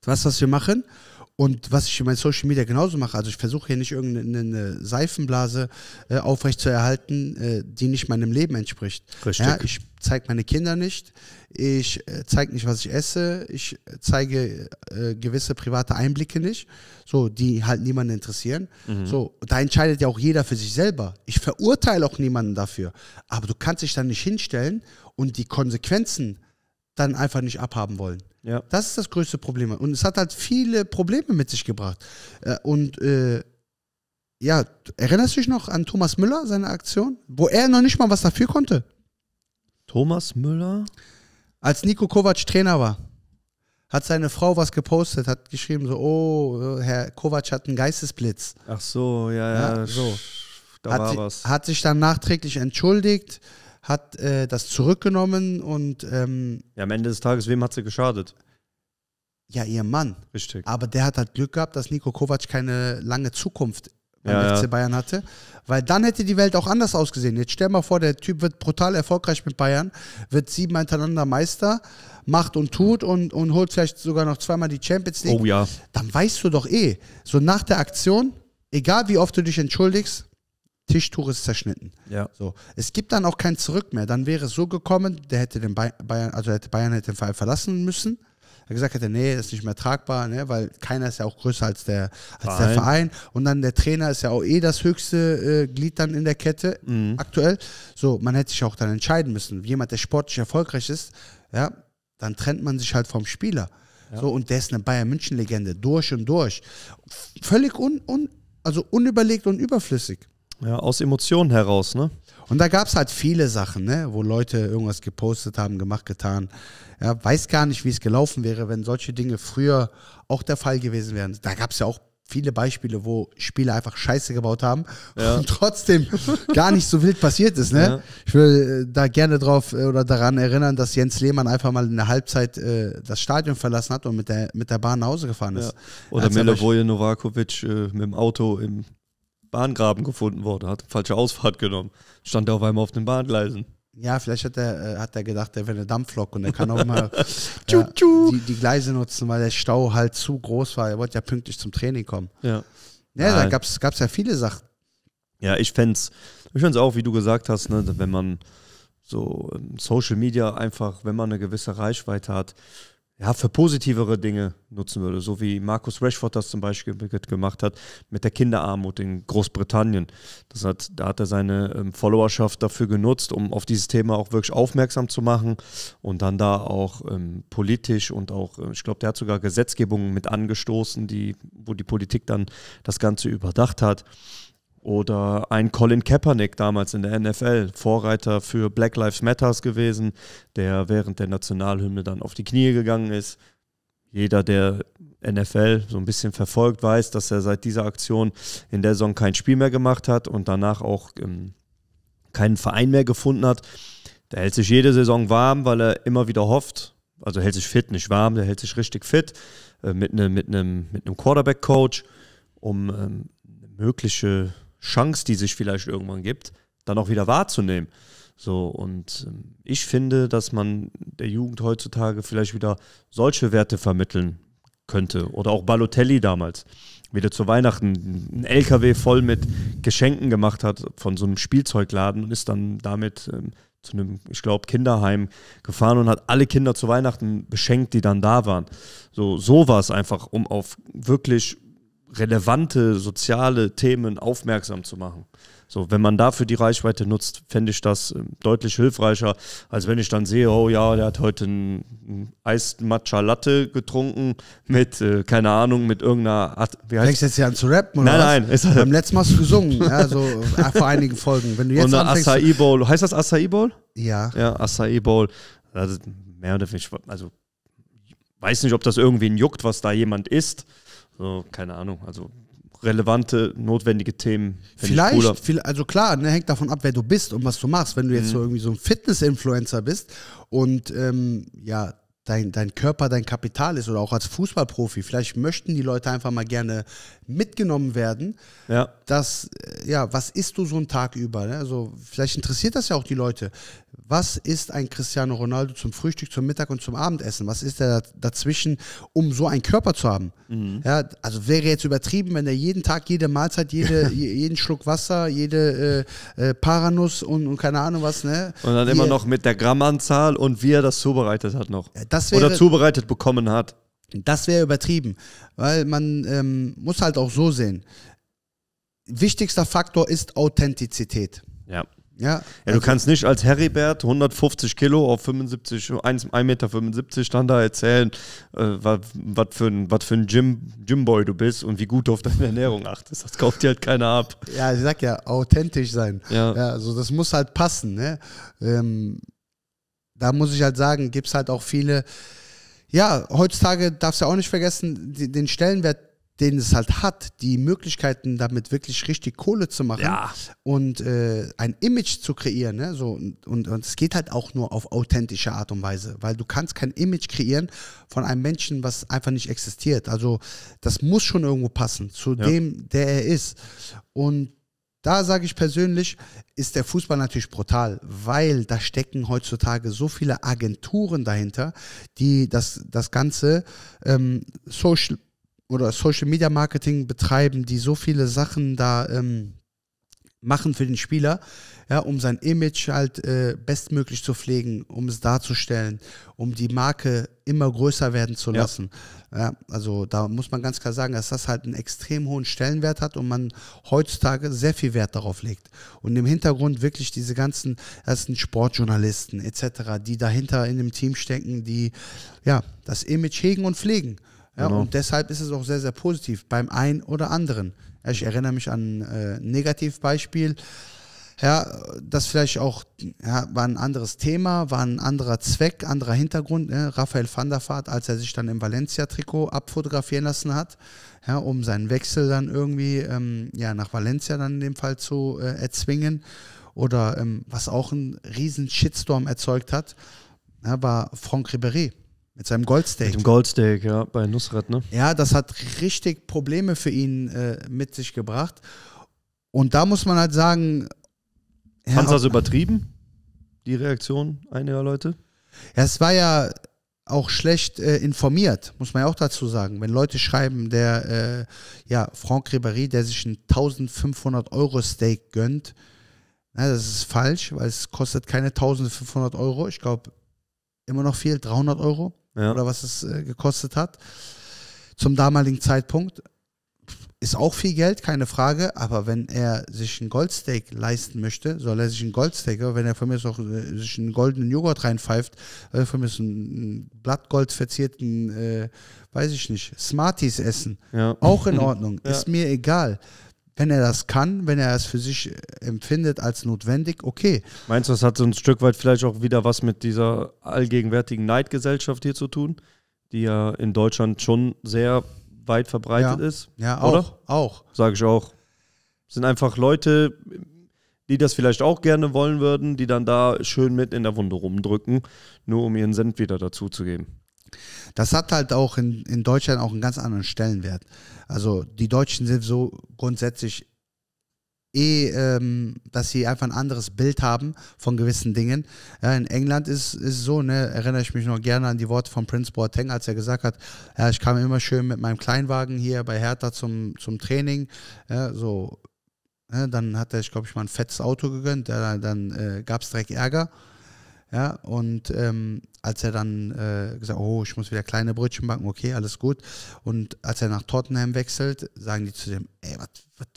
das, was wir machen und was ich in meinen Social Media genauso mache. Also ich versuche hier nicht irgendeine Seifenblase äh, aufrechtzuerhalten, äh, die nicht meinem Leben entspricht. Richtig. Ja, ich zeige meine Kinder nicht, ich äh, zeige nicht, was ich esse, ich zeige äh, gewisse private Einblicke nicht, so die halt niemanden interessieren. Mhm. So, da entscheidet ja auch jeder für sich selber. Ich verurteile auch niemanden dafür, aber du kannst dich dann nicht hinstellen und die Konsequenzen dann einfach nicht abhaben wollen. Ja. Das ist das größte Problem. Und es hat halt viele Probleme mit sich gebracht. Äh, und äh, ja, erinnerst du dich noch an Thomas Müller, seine Aktion, wo er noch nicht mal was dafür konnte? Thomas Müller? Als Nico Kovac Trainer war, hat seine Frau was gepostet, hat geschrieben so, oh, Herr Kovac hat einen Geistesblitz. Ach so, ja, ja, ja so. Da hat, war was. hat sich dann nachträglich entschuldigt hat äh, das zurückgenommen und. Ähm, ja, am Ende des Tages, wem hat sie geschadet? Ja, ihr Mann. Richtig. Aber der hat halt Glück gehabt, dass Nico Kovac keine lange Zukunft beim ja, FC Bayern hatte. Weil dann hätte die Welt auch anders ausgesehen. Jetzt stell mal vor, der Typ wird brutal erfolgreich mit Bayern, wird sieben hintereinander Meister, macht und tut und, und holt vielleicht sogar noch zweimal die Champions League. Oh ja. Dann weißt du doch eh, so nach der Aktion, egal wie oft du dich entschuldigst, Tischtuch ist zerschnitten. Ja. So. Es gibt dann auch kein Zurück mehr. Dann wäre es so gekommen, der hätte den Bayern, also hätte Bayern hätte den Verein verlassen müssen. Er gesagt hätte, nee, ist nicht mehr tragbar, ne, weil keiner ist ja auch größer als der, als Verein. der Verein. Und dann der Trainer ist ja auch eh das höchste äh, Glied dann in der Kette mhm. aktuell. So, man hätte sich auch dann entscheiden müssen. Jemand, der sportlich erfolgreich ist, ja, dann trennt man sich halt vom Spieler. Ja. So, und der ist eine Bayern-München-Legende, durch und durch. Völlig un, un, also unüberlegt und überflüssig. Ja, aus Emotionen heraus, ne? Und da gab es halt viele Sachen, ne? wo Leute irgendwas gepostet haben, gemacht, getan. Ja, weiß gar nicht, wie es gelaufen wäre, wenn solche Dinge früher auch der Fall gewesen wären. Da gab es ja auch viele Beispiele, wo Spieler einfach Scheiße gebaut haben ja. und trotzdem gar nicht so wild passiert ist. Ne? Ja. Ich will äh, da gerne drauf äh, oder daran erinnern, dass Jens Lehmann einfach mal in der Halbzeit äh, das Stadion verlassen hat und mit der, mit der Bahn nach Hause gefahren ist. Oder Milovoje Novakovic äh, mit dem Auto im Bahngraben gefunden worden, hat falsche Ausfahrt genommen, stand er auf einmal auf den Bahngleisen. Ja, vielleicht hat er, äh, hat er gedacht, er wäre eine Dampflok und er kann auch mal ja, äh, die, die, Gleise nutzen, weil der Stau halt zu groß war. Er wollte ja pünktlich zum Training kommen. Ja, ja da gab es ja viele Sachen. Ja, ich fände es ich fänd's auch, wie du gesagt hast, ne, wenn man so ähm, Social Media einfach, wenn man eine gewisse Reichweite hat, ja, für positivere Dinge nutzen würde, so wie Markus Rashford das zum Beispiel gemacht hat mit der Kinderarmut in Großbritannien. Das hat, da hat er seine ähm, Followerschaft dafür genutzt, um auf dieses Thema auch wirklich aufmerksam zu machen und dann da auch ähm, politisch und auch, äh, ich glaube, der hat sogar Gesetzgebungen mit angestoßen, die, wo die Politik dann das Ganze überdacht hat. Oder ein Colin Kaepernick damals in der NFL, Vorreiter für Black Lives Matters gewesen, der während der Nationalhymne dann auf die Knie gegangen ist. Jeder, der NFL so ein bisschen verfolgt, weiß, dass er seit dieser Aktion in der Saison kein Spiel mehr gemacht hat und danach auch ähm, keinen Verein mehr gefunden hat. Der hält sich jede Saison warm, weil er immer wieder hofft, also hält sich fit, nicht warm, der hält sich richtig fit äh, mit einem mit mit Quarterback-Coach, um ähm, mögliche Chance, die sich vielleicht irgendwann gibt, dann auch wieder wahrzunehmen. So, und ähm, ich finde, dass man der Jugend heutzutage vielleicht wieder solche Werte vermitteln könnte. Oder auch Balotelli damals, wieder zu Weihnachten ein LKW voll mit Geschenken gemacht hat von so einem Spielzeugladen und ist dann damit ähm, zu einem, ich glaube, Kinderheim gefahren und hat alle Kinder zu Weihnachten beschenkt, die dann da waren. So, so war es einfach, um auf wirklich relevante soziale Themen aufmerksam zu machen. So, wenn man dafür die Reichweite nutzt, fände ich das ähm, deutlich hilfreicher, als wenn ich dann sehe, oh ja, der hat heute ein Eis Matcha Latte getrunken mit, äh, keine Ahnung, mit irgendeiner Art. Wie heißt Fängst jetzt hier an zu rappen oder Nein, was? nein. Beim letzten Mal hast du gesungen, ja, so äh, vor einigen Folgen. Wenn du jetzt Und eine Acai Bowl. Heißt das Acai Bowl? Ja. Ja, Acai Bowl. Also, mehr oder weniger, also, weiß nicht, ob das irgendwen juckt, was da jemand isst. So, keine Ahnung. Also relevante, notwendige Themen. Vielleicht, viel, also klar, ne, hängt davon ab, wer du bist und was du machst. Wenn du jetzt mhm. so irgendwie so ein Fitness-Influencer bist und ähm, ja, dein, dein Körper dein Kapital ist oder auch als Fußballprofi. Vielleicht möchten die Leute einfach mal gerne mitgenommen werden. Ja. Dass, äh, ja, was isst du so einen Tag über? Ne? Also, vielleicht interessiert das ja auch die Leute. Was ist ein Cristiano Ronaldo zum Frühstück, zum Mittag und zum Abendessen? Was ist er dazwischen, um so einen Körper zu haben? Mhm. Ja, also wäre jetzt übertrieben, wenn er jeden Tag, jede Mahlzeit, jede, jeden Schluck Wasser, jede äh, äh, Paranuss und, und, keine Ahnung was. Ne? Und dann Hier, immer noch mit der Grammanzahl und wie er das zubereitet hat noch. Ja, das wäre, oder zubereitet bekommen hat. Das wäre übertrieben, weil man ähm, muss halt auch so sehen. Wichtigster Faktor ist Authentizität. Ja. Ja, ja also du kannst nicht als Heribert 150 Kilo auf 1,75 Meter dann da erzählen, äh, was für ein, wat für ein Gym, Gymboy du bist und wie gut du auf deine Ernährung achtest. Das kauft dir halt keiner ab. Ja, ich sag ja, authentisch sein. Ja. ja also das muss halt passen. Ne? Ähm, da muss ich halt sagen, gibt es halt auch viele, ja, heutzutage darfst du ja auch nicht vergessen, die, den Stellenwert, den es halt hat, die Möglichkeiten, damit wirklich richtig Kohle zu machen ja. und äh, ein Image zu kreieren. Ne? So, und, und, und es geht halt auch nur auf authentische Art und Weise, weil du kannst kein Image kreieren von einem Menschen, was einfach nicht existiert. Also das muss schon irgendwo passen zu ja. dem, der er ist. Und da sage ich persönlich, ist der Fußball natürlich brutal, weil da stecken heutzutage so viele Agenturen dahinter, die das, das ganze ähm, Social oder Social Media Marketing betreiben, die so viele Sachen da ähm, machen für den Spieler, ja, um sein Image halt äh, bestmöglich zu pflegen, um es darzustellen, um die Marke immer größer werden zu lassen. Ja. ja. also da muss man ganz klar sagen, dass das halt einen extrem hohen Stellenwert hat und man heutzutage sehr viel Wert darauf legt. Und im Hintergrund wirklich diese ganzen ersten Sportjournalisten etc., die dahinter in dem Team stecken, die ja das Image hegen und pflegen. Ja, genau. Und deshalb ist es auch sehr, sehr positiv beim einen oder anderen. Ich erinnere mich an äh, ein Negativbeispiel. Ja, das vielleicht auch ja, war ein anderes Thema, war ein anderer Zweck, anderer Hintergrund. Ne? Raphael van der Vaart, als er sich dann im Valencia-Trikot abfotografieren lassen hat, ja, um seinen Wechsel dann irgendwie ähm, ja, nach Valencia dann in dem Fall zu äh, erzwingen. Oder ähm, was auch einen riesen Shitstorm erzeugt hat, ja, war Franck Ribéry mit seinem Goldsteak. Mit dem Goldsteak, ja, bei Nusret, ne? Ja, das hat richtig Probleme für ihn äh, mit sich gebracht. Und da muss man halt sagen. Fand es also übertrieben, die Reaktion einiger Leute? Ja, es war ja auch schlecht äh, informiert, muss man ja auch dazu sagen. Wenn Leute schreiben, der äh, ja, Franck Ribéry, der sich ein 1500 Euro Steak gönnt, na, das ist falsch, weil es kostet keine 1500 Euro. Ich glaube, immer noch viel, 300 Euro ja. oder was es äh, gekostet hat. Zum damaligen Zeitpunkt ist auch viel Geld, keine Frage, aber wenn er sich ein Goldsteak leisten möchte, soll er sich ein Goldsteak, wenn er von mir auch äh, sich einen goldenen Joghurt reinpfeift, äh, von mir so einen Blattgold verzierten, äh, weiß ich nicht, Smarties essen, ja. auch in Ordnung, ja. ist mir egal wenn er das kann, wenn er es für sich äh, empfindet als notwendig, okay. Meinst du, das hat so ein Stück weit vielleicht auch wieder was mit dieser allgegenwärtigen Neidgesellschaft hier zu tun, die ja in Deutschland schon sehr weit verbreitet ja. ist? Ja, auch. Oder? Auch. Sage ich auch. Sind einfach Leute, die das vielleicht auch gerne wollen würden, die dann da schön mit in der Wunde rumdrücken, nur um ihren Cent wieder dazuzugeben. Das hat halt auch in, in Deutschland auch einen ganz anderen Stellenwert. Also die Deutschen sind so grundsätzlich eh, ähm, dass sie einfach ein anderes Bild haben von gewissen Dingen. Ja, in England ist es so, ne, erinnere ich mich noch gerne an die Worte von Prince Boateng, als er gesagt hat, ja, ich kam immer schön mit meinem Kleinwagen hier bei Hertha zum, zum Training, ja, so. Ja, ne, dann hat er, ich glaube ich, mal ein fettes Auto gegönnt, ja, dann äh, gab es direkt Ärger. Ja, und ähm, als er dann äh, gesagt oh, ich muss wieder kleine Brötchen backen, okay, alles gut. Und als er nach Tottenham wechselt, sagen die zu dem, ey, was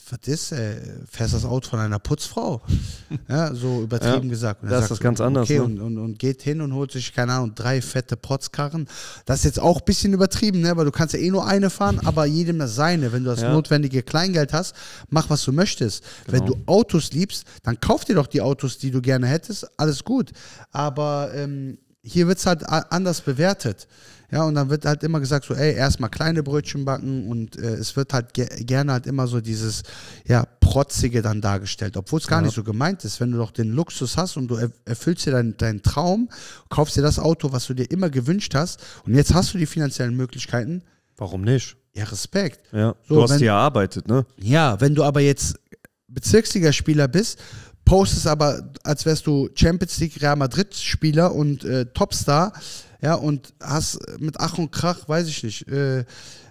was ist, ey? Äh, fährst das Auto von einer Putzfrau? ja, so übertrieben ja, gesagt. Und das sagt, ist ganz okay, anders. Ne? Und, und, und, geht hin und holt sich, keine Ahnung, drei fette Potzkarren. Das ist jetzt auch ein bisschen übertrieben, ne? weil du kannst ja eh nur eine fahren, aber jedem das seine. Wenn du das ja. notwendige Kleingeld hast, mach, was du möchtest. Genau. Wenn du Autos liebst, dann kauf dir doch die Autos, die du gerne hättest, alles gut. Aber ähm, hier wird es halt anders bewertet. Ja, und dann wird halt immer gesagt, so, ey, erstmal kleine Brötchen backen und äh, es wird halt ge gerne halt immer so dieses, ja, Protzige dann dargestellt, obwohl es gar ja. nicht so gemeint ist. Wenn du doch den Luxus hast und du er erfüllst dir deinen dein Traum, kaufst dir das Auto, was du dir immer gewünscht hast und jetzt hast du die finanziellen Möglichkeiten. Warum nicht? Ja, Respekt. Ja, so, du hast wenn, die erarbeitet, ne? Ja, wenn du aber jetzt Bezirksligaspieler bist, postest aber, als wärst du Champions League Real Madrid Spieler und äh, Topstar, ja, und hast mit Ach und Krach, weiß ich nicht, äh,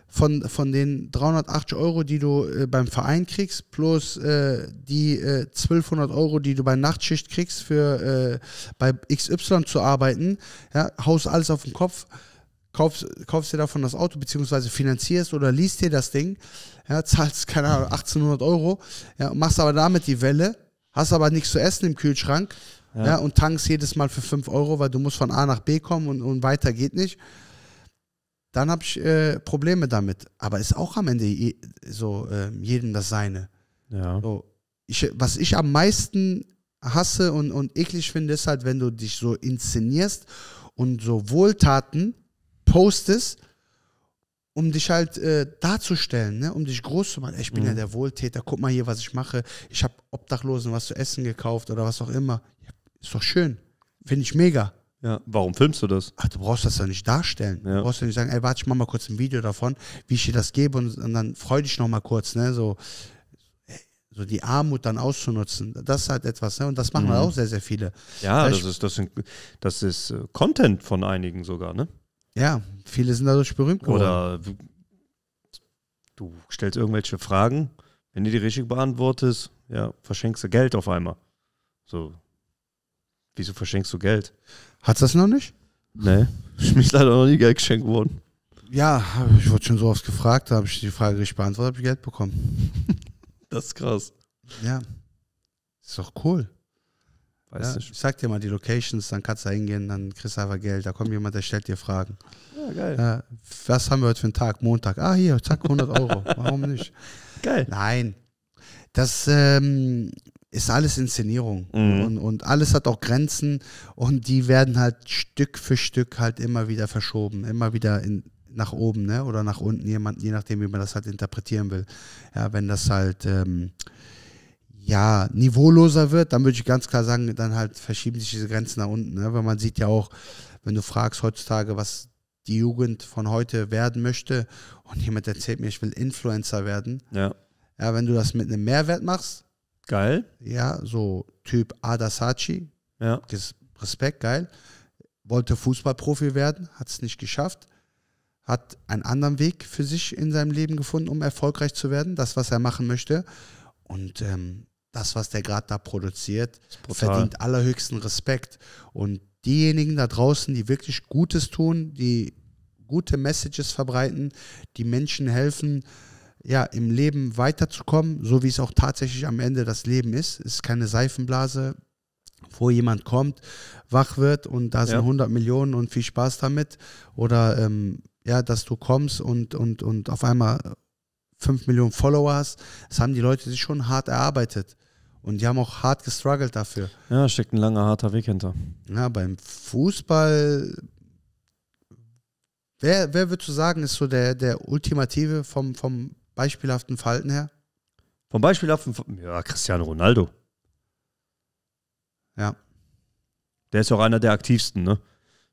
von, von den 380 Euro, die du äh, beim Verein kriegst, plus äh, die äh, 1200 Euro, die du bei Nachtschicht kriegst, für äh, bei XY zu arbeiten, ja, haust alles auf den Kopf, kaufst, kaufst dir davon das Auto, beziehungsweise finanzierst oder liest dir das Ding, ja, zahlst, keine Ahnung, 1800 Euro, ja, machst aber damit die Welle, hast aber nichts zu essen im Kühlschrank ja. ja. und tankst jedes Mal für 5 Euro, weil du musst von A nach B kommen und, und weiter geht nicht, dann habe ich äh, Probleme damit. Aber ist auch am Ende je, so äh, jedem das Seine. Ja. So, ich, was ich am meisten hasse und, und eklig finde, ist halt, wenn du dich so inszenierst und so Wohltaten postest, um dich halt äh, darzustellen, ne? um dich groß zu machen. Ich bin mhm. ja der Wohltäter, guck mal hier, was ich mache. Ich habe Obdachlosen was zu essen gekauft oder was auch immer. Ja, ist doch schön. Finde ich mega. Ja, warum filmst du das? Ach, du brauchst das ja nicht darstellen. Ja. Du brauchst ja nicht sagen, ey, warte, ich mach mal kurz ein Video davon, wie ich dir das gebe und, und dann freu dich noch mal kurz, ne, so, äh, so die Armut dann auszunutzen. Das ist halt etwas, ne, und das machen mhm. halt auch sehr, sehr viele. Ja, das ist, das, sind, das ist äh, Content von einigen sogar, ne? Ja, viele sind dadurch berühmt geworden. Oder du stellst irgendwelche Fragen, wenn du die richtig beantwortest, ja, verschenkst du Geld auf einmal. So. Wieso verschenkst du Geld? Hat's das noch nicht? Nee. Ist mir leider noch nie Geld geschenkt worden. Ja, ich wurde schon so oft gefragt, da habe ich die Frage richtig beantwortet, habe ich Geld bekommen. das ist krass. Ja. Ist doch cool. Weißt ja, du? Ich sag dir mal die Locations, dann kannst du da hingehen, dann kriegst du einfach Geld. Da kommt jemand, der stellt dir Fragen. Ja, geil. Ja, was haben wir heute für einen Tag? Montag. Ah, hier, zack, 100 Euro. Warum nicht? Geil. Nein. Das ähm, ist alles Inszenierung. Mhm. Und, und alles hat auch Grenzen. Und die werden halt Stück für Stück halt immer wieder verschoben. Immer wieder in, nach oben ne? oder nach unten, je nachdem, wie man das halt interpretieren will. Ja, wenn das halt. Ähm, ja, niveauloser wird, dann würde ich ganz klar sagen, dann halt verschieben sich diese Grenzen nach unten. Ne? Weil man sieht ja auch, wenn du fragst heutzutage, was die Jugend von heute werden möchte und jemand erzählt mir, ich will Influencer werden. Ja. Ja, wenn du das mit einem Mehrwert machst. Geil. Ja, so Typ Adasachi. Ja. Respekt, geil. Wollte Fußballprofi werden, hat es nicht geschafft. Hat einen anderen Weg für sich in seinem Leben gefunden, um erfolgreich zu werden. Das, was er machen möchte. Und ähm, das, was der gerade da produziert, verdient allerhöchsten Respekt. Und diejenigen da draußen, die wirklich Gutes tun, die gute Messages verbreiten, die Menschen helfen, ja, im Leben weiterzukommen, so wie es auch tatsächlich am Ende das Leben ist. Es ist keine Seifenblase, wo jemand kommt, wach wird und da sind 100 Millionen und viel Spaß damit. Oder ähm, ja, dass du kommst und, und, und auf einmal 5 Millionen Follower hast. Das haben die Leute sich schon hart erarbeitet. Und die haben auch hart gestruggelt dafür. Ja, steckt ein langer, harter Weg hinter. Ja, beim Fußball. Wer, wer würdest du sagen, ist so der, der Ultimative vom, vom beispielhaften Verhalten her? Vom beispielhaften Verhalten? Ja, Cristiano Ronaldo. Ja. Der ist auch einer der aktivsten, ne?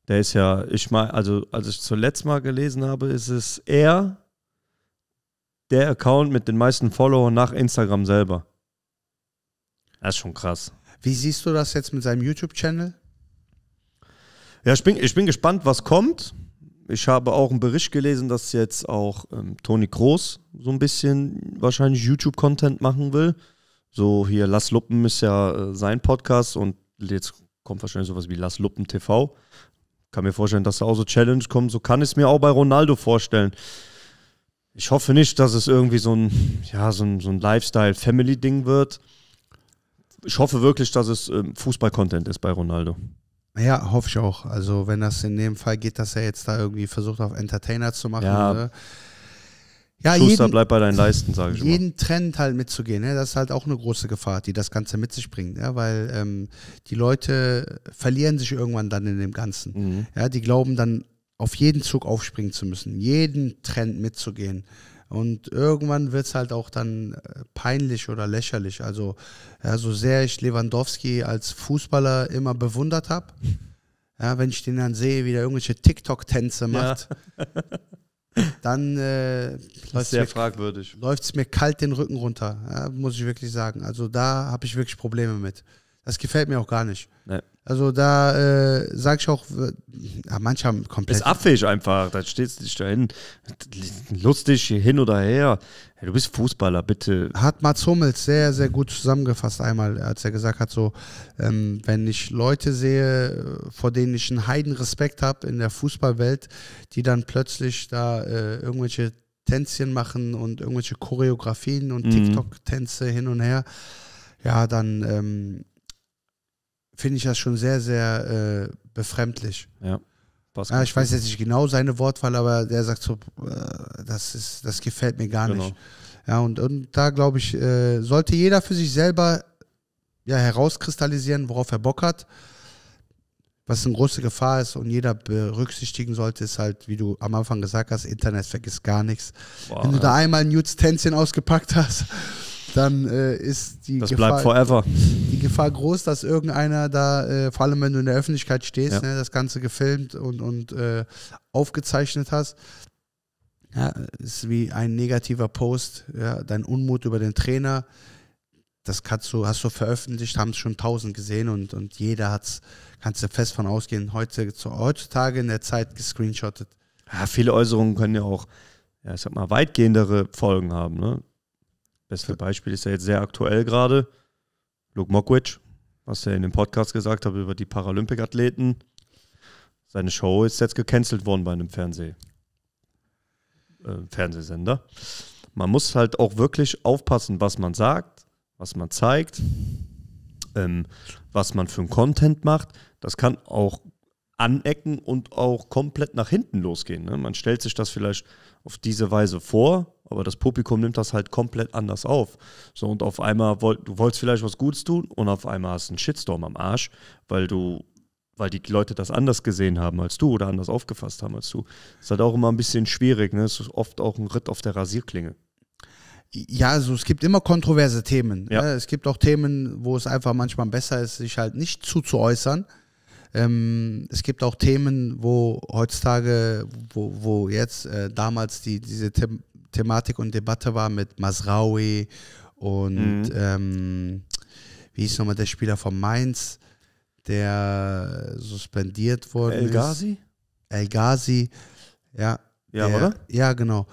Der ist ja, ich meine, also als ich zuletzt mal gelesen habe, ist es er, der Account mit den meisten Followern nach Instagram selber. Das ist schon krass. Wie siehst du das jetzt mit seinem YouTube-Channel? Ja, ich bin, ich bin gespannt, was kommt. Ich habe auch einen Bericht gelesen, dass jetzt auch ähm, Toni Kroos so ein bisschen wahrscheinlich YouTube-Content machen will. So hier Lass Luppen ist ja äh, sein Podcast und jetzt kommt wahrscheinlich sowas wie Lass Luppen TV. Kann mir vorstellen, dass da auch so Challenge kommt. So kann ich es mir auch bei Ronaldo vorstellen. Ich hoffe nicht, dass es irgendwie so ein, ja, so ein, so ein Lifestyle-Family-Ding wird. Ich hoffe wirklich, dass es ähm, Fußball-Content ist bei Ronaldo. Ja, hoffe ich auch. Also, wenn das in dem Fall geht, dass er jetzt da irgendwie versucht, auf Entertainer zu machen. Ja. Ne? Ja, Schuster, bleib bei deinen Leisten, sage ich jeden mal. Jeden Trend halt mitzugehen, ne? das ist halt auch eine große Gefahr, die das Ganze mit sich bringt, ja? weil ähm, die Leute verlieren sich irgendwann dann in dem Ganzen. Mhm. Ja, die glauben dann, auf jeden Zug aufspringen zu müssen, jeden Trend mitzugehen. Und irgendwann wird es halt auch dann äh, peinlich oder lächerlich. Also, ja, so sehr ich Lewandowski als Fußballer immer bewundert habe, ja, wenn ich den dann sehe, wie der irgendwelche TikTok-Tänze macht, ja. dann äh, läuft es mir, mir, kalt den Rücken runter, ja, muss ich wirklich sagen. Also da habe ich wirklich Probleme mit. Das gefällt mir auch gar nicht. Nee. Also da äh, sag ich auch, ja, manche haben komplett. Ist affig einfach, da steht du dich dahin. Lustig, hin oder her. Hey, du bist Fußballer, bitte. Hat Mats Hummels sehr, sehr gut zusammengefasst einmal, als er gesagt hat, so, ähm, wenn ich Leute sehe, äh, vor denen ich einen Heidenrespekt habe in der Fußballwelt, die dann plötzlich da äh, irgendwelche Tänzchen machen und irgendwelche Choreografien und mhm. TikTok-Tänze hin und her, ja, dann ähm, finde ich das schon sehr, sehr äh, befremdlich. Ja. ja ich weiß jetzt nicht genau seine Wortwahl, aber der sagt so, äh, das, ist, das gefällt mir gar genau. nicht. Ja, und, und da glaube ich, äh, sollte jeder für sich selber ja, herauskristallisieren, worauf er Bock hat. Was eine große Gefahr ist und jeder berücksichtigen sollte, ist halt, wie du am Anfang gesagt hast, Internet vergisst gar nichts. Boah, Wenn du da einmal ein Nude-Tänzchen ausgepackt hast dann äh, ist die das Gefahr, bleibt forever. die Gefahr groß, dass irgendeiner da, äh, vor allem wenn du in der Öffentlichkeit stehst, ja. ne, das Ganze gefilmt und, und äh, aufgezeichnet hast. Ja, ist wie ein negativer Post, ja, dein Unmut über den Trainer. Das kannst du, hast du veröffentlicht, haben es schon tausend gesehen und, und jeder hat es, kannst du fest von ausgehen, heute, heutzutage in der Zeit gescreenshottet. Ja, viele Äußerungen können ja auch, ja, ich sag mal, weitgehendere Folgen haben. Ne? Beste Beispiel ist ja jetzt sehr aktuell gerade. Luke Mockridge, was er in dem Podcast gesagt hat über die Paralympic-Athleten. Seine Show ist jetzt gecancelt worden bei einem Fernseh, äh, Fernsehsender. Man muss halt auch wirklich aufpassen, was man sagt, was man zeigt, ähm, was man für einen Content macht. Das kann auch anecken und auch komplett nach hinten losgehen. Ne? Man stellt sich das vielleicht auf diese Weise vor, aber das Publikum nimmt das halt komplett anders auf. So und auf einmal wollt, du wolltest vielleicht was Gutes tun und auf einmal hast du einen Shitstorm am Arsch, weil du weil die Leute das anders gesehen haben als du oder anders aufgefasst haben als du. Das Ist halt auch immer ein bisschen schwierig, ne? Es ist oft auch ein Ritt auf der Rasierklinge. Ja, also es gibt immer kontroverse Themen. Ja. Ne? Es gibt auch Themen, wo es einfach manchmal besser ist, sich halt nicht zuzuäußern. Ähm, es gibt auch Themen, wo heutzutage, wo, wo jetzt äh, damals die, diese The Thematik und Debatte war mit Masraoui und mhm. ähm, wie hieß nochmal der Spieler von Mainz, der suspendiert wurde. El Ghazi? El Ghazi? ja. Ja, der, oder? Ja, genau.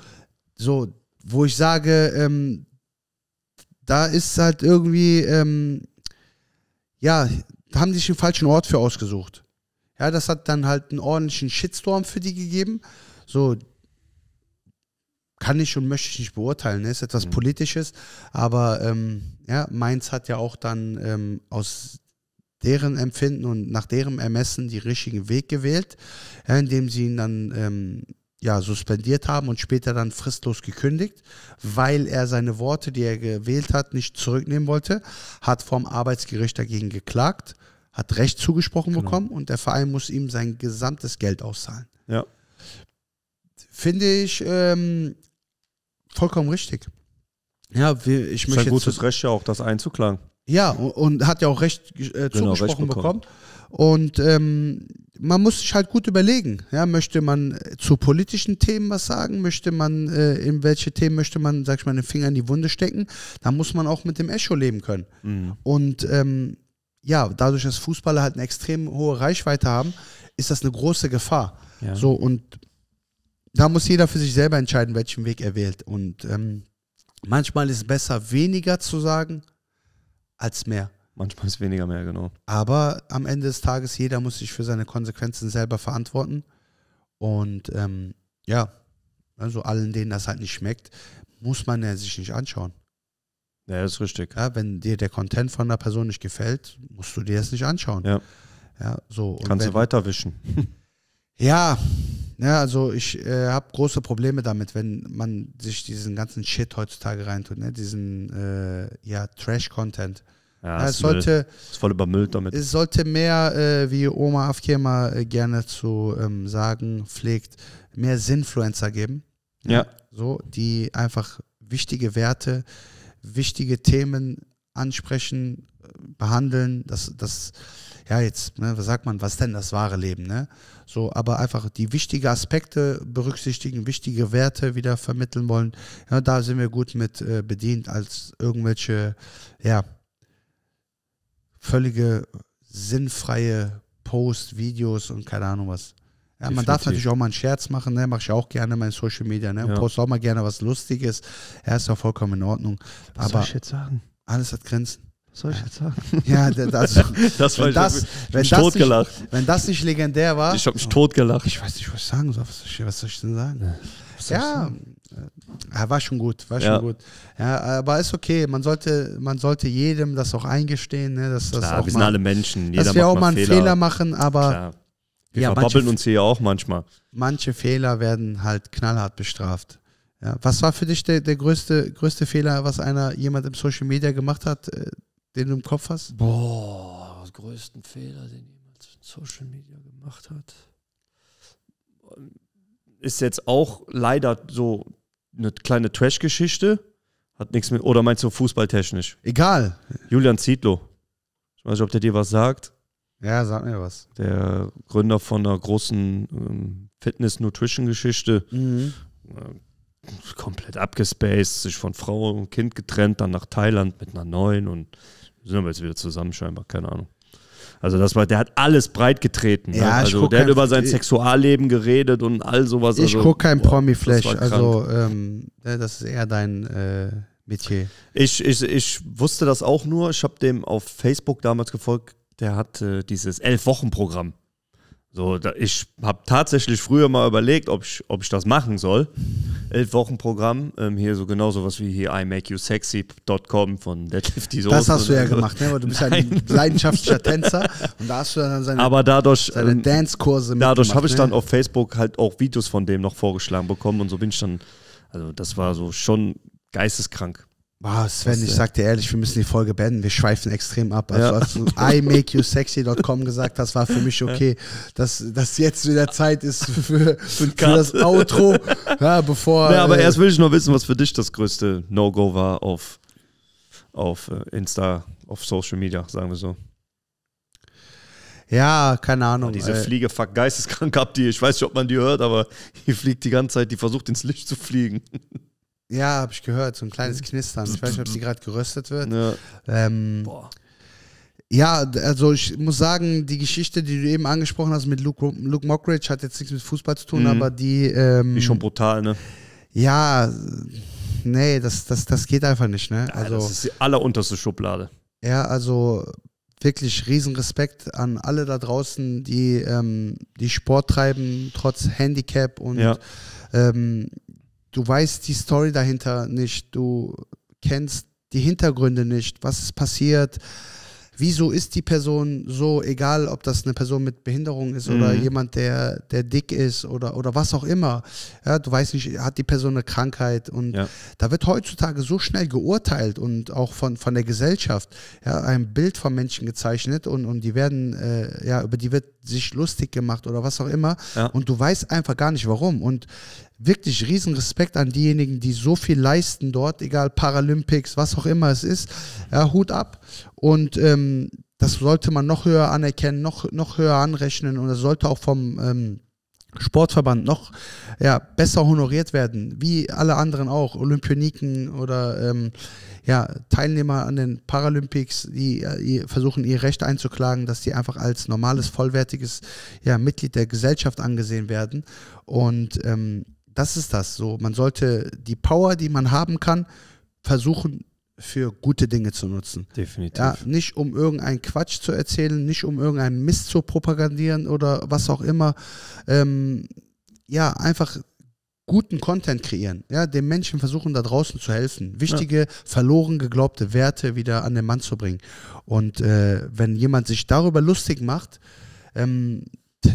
So, wo ich sage, ähm, da ist halt irgendwie, ähm, ja, haben sich den falschen Ort für ausgesucht. Ja, das hat dann halt einen ordentlichen Shitstorm für die gegeben. So kann ich und möchte ich nicht beurteilen, ne? ist etwas mhm. Politisches, aber ähm, ja, Mainz hat ja auch dann ähm, aus deren Empfinden und nach deren Ermessen die richtigen Weg gewählt, ja, indem sie ihn dann ähm, ja, suspendiert haben und später dann fristlos gekündigt, weil er seine Worte, die er gewählt hat, nicht zurücknehmen wollte, hat vom Arbeitsgericht dagegen geklagt, hat Recht zugesprochen genau. bekommen und der Verein muss ihm sein gesamtes Geld auszahlen. Ja. Finde ich ähm, vollkommen richtig. Ja, wir, ich möchte. Ist ein gutes Recht ja auch, das einzuklagen. Ja, und, und hat ja auch Recht äh, zugesprochen genau, Recht bekommen. bekommen. Und ähm, man muss sich halt gut überlegen, ja, möchte man äh, zu politischen Themen was sagen, möchte man, äh, in welche Themen möchte man, sag ich mal, den Finger in die Wunde stecken, Da muss man auch mit dem Echo leben können. Mhm. Und ähm, ja, dadurch, dass Fußballer halt eine extrem hohe Reichweite haben, ist das eine große Gefahr. Ja. So, und da muss jeder für sich selber entscheiden, welchen Weg er wählt. Und ähm, manchmal ist es besser, weniger zu sagen, als mehr. Manchmal ist weniger mehr, genau. Aber am Ende des Tages, jeder muss sich für seine Konsequenzen selber verantworten. Und ähm, ja, also allen, denen das halt nicht schmeckt, muss man ja sich nicht anschauen. Ja, das ist richtig. Ja, wenn dir der Content von einer Person nicht gefällt, musst du dir das nicht anschauen. Ja. ja so. Und Kannst wenn, du weiterwischen. ja, ja, also ich äh, habe große Probleme damit, wenn man sich diesen ganzen Shit heutzutage reintut, ne? diesen äh, ja, Trash-Content. Ja, es sollte ist voll übermüllt damit. Es sollte mehr, äh, wie Oma Afkema äh, gerne zu ähm, sagen pflegt, mehr Sinnfluencer geben. Ja. ja. So, die einfach wichtige Werte, wichtige Themen ansprechen, behandeln. Das, das, ja, jetzt, ne, was sagt man, was denn das wahre Leben, ne? So, aber einfach die wichtigen Aspekte berücksichtigen, wichtige Werte wieder vermitteln wollen. Ja, da sind wir gut mit äh, bedient als irgendwelche, ja, völlige sinnfreie Posts, Videos und keine Ahnung was. Ja, man darf natürlich auch mal einen Scherz machen, ne? Mache ich auch gerne in meinen Social Media, ne? Ja. Post auch mal gerne was Lustiges. Er ja, ist ja vollkommen in Ordnung. Was aber soll ich jetzt sagen? Alles hat Grenzen soll ich jetzt sagen? Ja, das, das war wenn das, wenn das totgelacht. Nicht, wenn das nicht legendär war. Ich habe mich totgelacht. Ich weiß nicht, was ich sagen soll. Was soll ich, was soll ich denn sagen? Was ja, sagen? Äh, war schon gut, war schon ja. gut. Ja, aber ist okay. Man sollte, man sollte jedem das auch eingestehen, ne, dass das Klar, auch wir sind mal, alle Menschen. Jeder dass wir auch mal einen Fehler, Fehler machen, aber Klar. wir ja, verbabbeln manche, uns hier ja auch manchmal. Manche Fehler werden halt knallhart bestraft. Ja, was war für dich der, der größte, größte Fehler, was einer jemand im Social Media gemacht hat? Äh, den du im Kopf hast? Boah, größten Fehler, den jemand Social Media gemacht hat. Ist jetzt auch leider so eine kleine Trash-Geschichte. Hat nichts mit. Oder meinst du fußballtechnisch? Egal. Julian Zietlow. Ich weiß nicht, ob der dir was sagt. Ja, sag mir was. Der Gründer von einer großen ähm, Fitness-Nutrition-Geschichte. Mhm. Äh, komplett abgespaced, sich von Frau und Kind getrennt, dann nach Thailand mit einer neuen und sind wir jetzt wieder zusammen scheinbar, keine Ahnung. Also das war, der hat alles breit getreten. Ne? Ja, ne? Also der hat über sein Sexualleben geredet und all sowas. Ich also, gucke kein Promi-Flash, also ähm, ne, das ist eher dein äh, Metier. Ich, ich, ich wusste das auch nur, ich habe dem auf Facebook damals gefolgt, der hat äh, dieses Elf-Wochen-Programm. So, da, ich habe tatsächlich früher mal überlegt, ob ich, ob ich das machen soll. Elf Wochen Programm, ähm, hier so genau sowas wie hier imakeyousexy.com von Deadlift die Das hast du ja gemacht, ne? Weil du bist Nein. ja ein leidenschaftlicher Tänzer und da hast du dann seine, Aber dadurch, seine ähm, Dance-Kurse Dadurch habe ich ne? dann auf Facebook halt auch Videos von dem noch vorgeschlagen bekommen und so bin ich dann, also das war so schon geisteskrank. Wow, Sven, Was, ich sag dir ehrlich, wir müssen die Folge beenden. Wir schweifen extrem ab. Also, ja. als du imakeyousexy.com gesagt hast, war für mich okay, dass, dass jetzt wieder Zeit ist für, für das Outro. Ja, bevor. Ja, aber äh, erst will ich nur wissen, was für dich das größte No-Go war auf, auf äh, Insta, auf Social Media, sagen wir so. Ja, keine Ahnung. diese ey. Äh, Fliege fuck geisteskrank ab die. Ich weiß nicht, ob man die hört, aber die fliegt die ganze Zeit, die versucht ins Licht zu fliegen. Ja, habe ich gehört, so ein kleines Knistern. Ich weiß nicht, ob sie gerade geröstet wird. Ja. Ähm, Boah. Ja, also ich muss sagen, die Geschichte, die du eben angesprochen hast mit Luke, Luke Mockridge, hat jetzt nichts mit Fußball zu tun, mhm. aber die. Ähm, ist schon brutal, ne? Ja, nee, das, das, das geht einfach nicht, ne? Ja, also, das ist die allerunterste Schublade. Ja, also wirklich Riesenrespekt an alle da draußen, die, ähm, die Sport treiben, trotz Handicap und ja. ähm, Du weißt die Story dahinter nicht, du kennst die Hintergründe nicht, was ist passiert, wieso ist die Person so, egal ob das eine Person mit Behinderung ist oder mhm. jemand, der, der dick ist oder, oder was auch immer. Ja, du weißt nicht, hat die Person eine Krankheit und ja. da wird heutzutage so schnell geurteilt und auch von, von der Gesellschaft ja, ein Bild von Menschen gezeichnet und, und die werden, äh, ja, über die wird sich lustig gemacht oder was auch immer ja. und du weißt einfach gar nicht warum und wirklich riesen Respekt an diejenigen, die so viel leisten dort, egal Paralympics, was auch immer es ist. Ja, Hut ab. Und ähm, das sollte man noch höher anerkennen, noch, noch höher anrechnen und das sollte auch vom ähm, Sportverband noch ja, besser honoriert werden, wie alle anderen auch, Olympioniken oder ähm, ja, Teilnehmer an den Paralympics, die, äh, die, versuchen ihr Recht einzuklagen, dass sie einfach als normales, vollwertiges ja, Mitglied der Gesellschaft angesehen werden. Und ähm, das ist das so. Man sollte die Power, die man haben kann, versuchen für gute Dinge zu nutzen. Definitiv. Ja, nicht um irgendeinen Quatsch zu erzählen, nicht um irgendeinen Mist zu propagandieren oder was auch immer. Ähm, ja, einfach guten Content kreieren. Ja, den Menschen versuchen da draußen zu helfen, wichtige, ja. verloren geglaubte Werte wieder an den Mann zu bringen. Und äh, wenn jemand sich darüber lustig macht, ähm,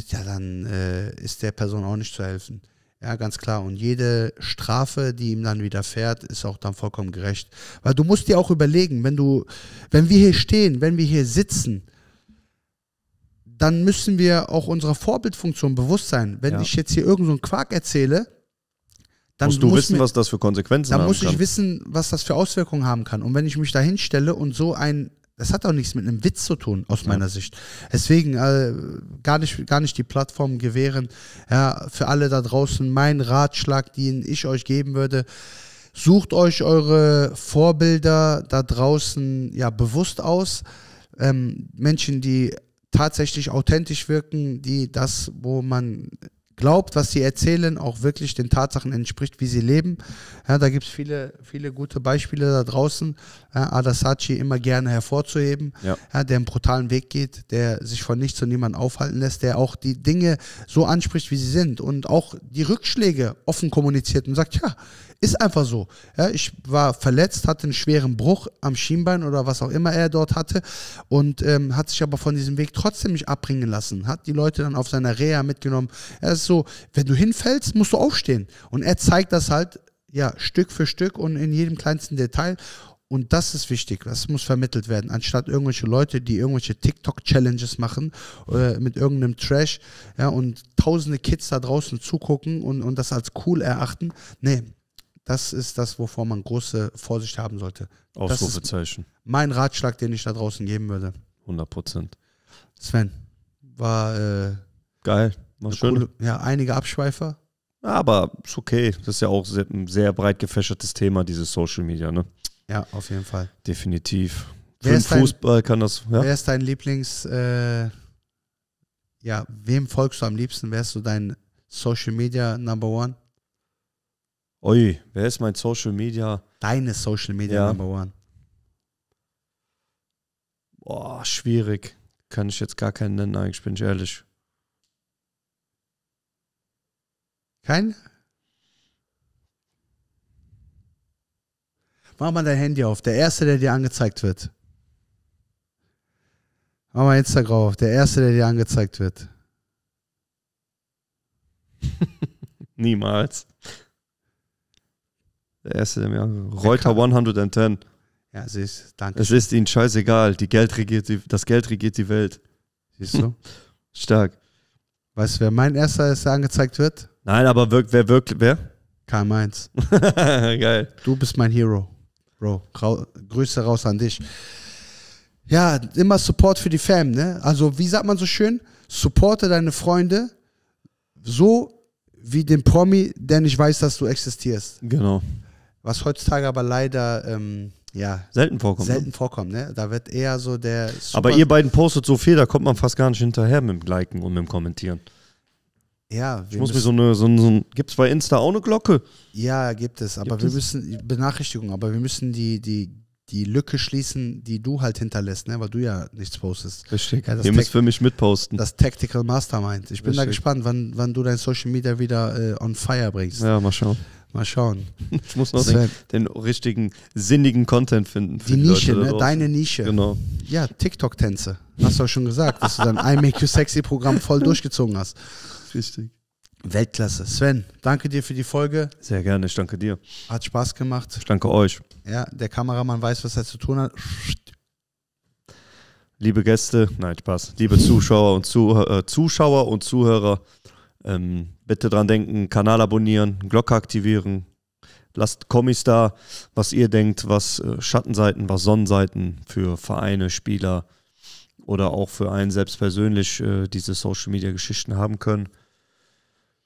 ja, dann äh, ist der Person auch nicht zu helfen. Ja, ganz klar. Und jede Strafe, die ihm dann widerfährt, ist auch dann vollkommen gerecht. Weil du musst dir auch überlegen, wenn du, wenn wir hier stehen, wenn wir hier sitzen, dann müssen wir auch unserer Vorbildfunktion bewusst sein. Wenn ja. ich jetzt hier irgendeinen so Quark erzähle, dann musst du muss wissen, mir, was das für Konsequenzen hat. Dann muss ich wissen, was das für Auswirkungen haben kann. Und wenn ich mich da hinstelle und so ein es hat auch nichts mit einem Witz zu tun, aus ja. meiner Sicht. Deswegen äh, gar, nicht, gar nicht die Plattform gewähren. Ja, für alle da draußen, mein Ratschlag, den ich euch geben würde, sucht euch eure Vorbilder da draußen ja bewusst aus. Ähm, Menschen, die tatsächlich authentisch wirken, die das, wo man glaubt, was sie erzählen, auch wirklich den Tatsachen entspricht, wie sie leben. Ja, da gibt es viele, viele gute Beispiele da draußen. Ja, Adasachi immer gerne hervorzuheben, ja. ja. der einen brutalen Weg geht, der sich von nichts und niemandem aufhalten lässt, der auch die Dinge so anspricht, wie sie sind und auch die Rückschläge offen kommuniziert und sagt, ja, ist einfach so. Ja, ich war verletzt, hatte einen schweren Bruch am Schienbein oder was auch immer er dort hatte und ähm, hat sich aber von diesem Weg trotzdem nicht abbringen lassen, hat die Leute dann auf seiner Reha mitgenommen. Ja, das ist so, wenn du hinfällst, musst du aufstehen. Und er zeigt das halt, ja, Stück für Stück und in jedem kleinsten Detail. Und das ist wichtig, das muss vermittelt werden, anstatt irgendwelche Leute, die irgendwelche TikTok-Challenges machen äh, mit irgendeinem Trash ja, und tausende Kids da draußen zugucken und, und das als cool erachten. Nee, das ist das, wovor man große Vorsicht haben sollte. Ausrufezeichen. Mein Ratschlag, den ich da draußen geben würde. 100 Prozent. Sven, war. Äh, Geil. Coole, ja, einige Abschweifer. Aber ist okay. Das ist ja auch ein sehr breit gefächertes Thema, dieses Social Media, ne? Ja, auf jeden Fall. Definitiv. Für wer den Fußball dein, kann das. Ja? Wer ist dein Lieblings, äh, ja, wem folgst du am liebsten? Wer ist so dein Social Media Number One? Oi, wer ist mein Social Media? Deine Social Media ja. Number One. Boah, schwierig. Kann ich jetzt gar keinen nennen, eigentlich, bin ich ehrlich. Kein? Mach mal dein Handy auf. Der erste, der dir angezeigt wird. Mach mal Instagram auf. Der erste, der dir angezeigt wird. Niemals. Der erste, der mir angezeigt wird. Reuter 110. Ja, siehst danke. Es ist ihnen scheißegal. Die Geld regiert die, das Geld regiert die Welt. Siehst du? Stark. Weißt du, wer mein erster ist, der angezeigt wird? Nein, aber wirk wer wirklich, wer? Karl Mainz. Geil. Du bist mein Hero. Bro, Grüße raus an dich. Ja, immer Support für die Fam, ne? Also, wie sagt man so schön? Supporte deine Freunde so wie den Promi, der nicht weiß, dass du existierst. Genau. Was heutzutage aber leider ähm, ja, selten vorkommt. Selten ne? vorkommt, ne? Da wird eher so der. Super aber ihr beiden postet so viel, da kommt man fast gar nicht hinterher mit dem Liken und mit dem Kommentieren. Ja, ich muss mir so eine, so, so gibt es bei Insta auch eine Glocke? Ja, gibt es, aber gibt wir es? müssen, Benachrichtigung, aber wir müssen die, die, die Lücke schließen, die du halt hinterlässt, ne? weil du ja nichts postest. Richtig, ja, ihr müsst für mich mitposten. Das Tactical Mastermind. Ich bin Richtig. da gespannt, wann, wann du dein Social Media wieder äh, on fire bringst. Ja, mal schauen. Mal schauen. Ich muss noch den, den, richtigen, sinnigen Content finden. Die, die Nische, ne? deine Nische. Genau. Ja, TikTok-Tänze. Hast du auch schon gesagt, dass du dein I Make You Sexy Programm voll durchgezogen hast. Richtig. Weltklasse. Sven, danke dir für die Folge. Sehr gerne, ich danke dir. Hat Spaß gemacht. Ich danke euch. Ja, der Kameramann weiß, was er zu tun hat. Liebe Gäste, nein, Spaß. Liebe Zuschauer und, Zuh äh, Zuschauer und Zuhörer, ähm, bitte dran denken, Kanal abonnieren, Glocke aktivieren. Lasst Kommis da, was ihr denkt, was äh, Schattenseiten, was Sonnenseiten für Vereine, Spieler oder auch für einen selbst persönlich äh, diese Social-Media-Geschichten haben können.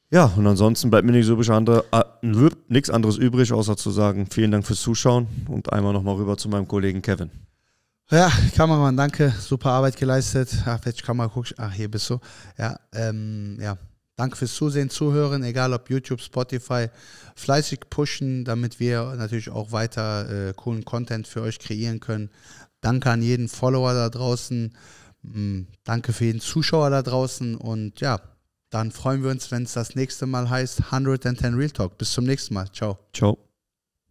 Ja, und ansonsten bleibt mir nichts, übrig, andere, äh, nichts anderes übrig, außer zu sagen, vielen Dank fürs Zuschauen und einmal nochmal rüber zu meinem Kollegen Kevin. Ja, Kameramann, danke. Super Arbeit geleistet. Ach, welche Kamera guckst Ach, hier bist du. Ja, ähm, ja. Danke fürs Zusehen, Zuhören, egal ob YouTube, Spotify. Fleißig pushen, damit wir natürlich auch weiter äh, coolen Content für euch kreieren können. Danke an jeden Follower da draußen. Mhm, danke für jeden Zuschauer da draußen und ja, dann freuen wir uns, wenn es das nächste Mal heißt 110 Real Talk. Bis zum nächsten Mal. Ciao. Ciao.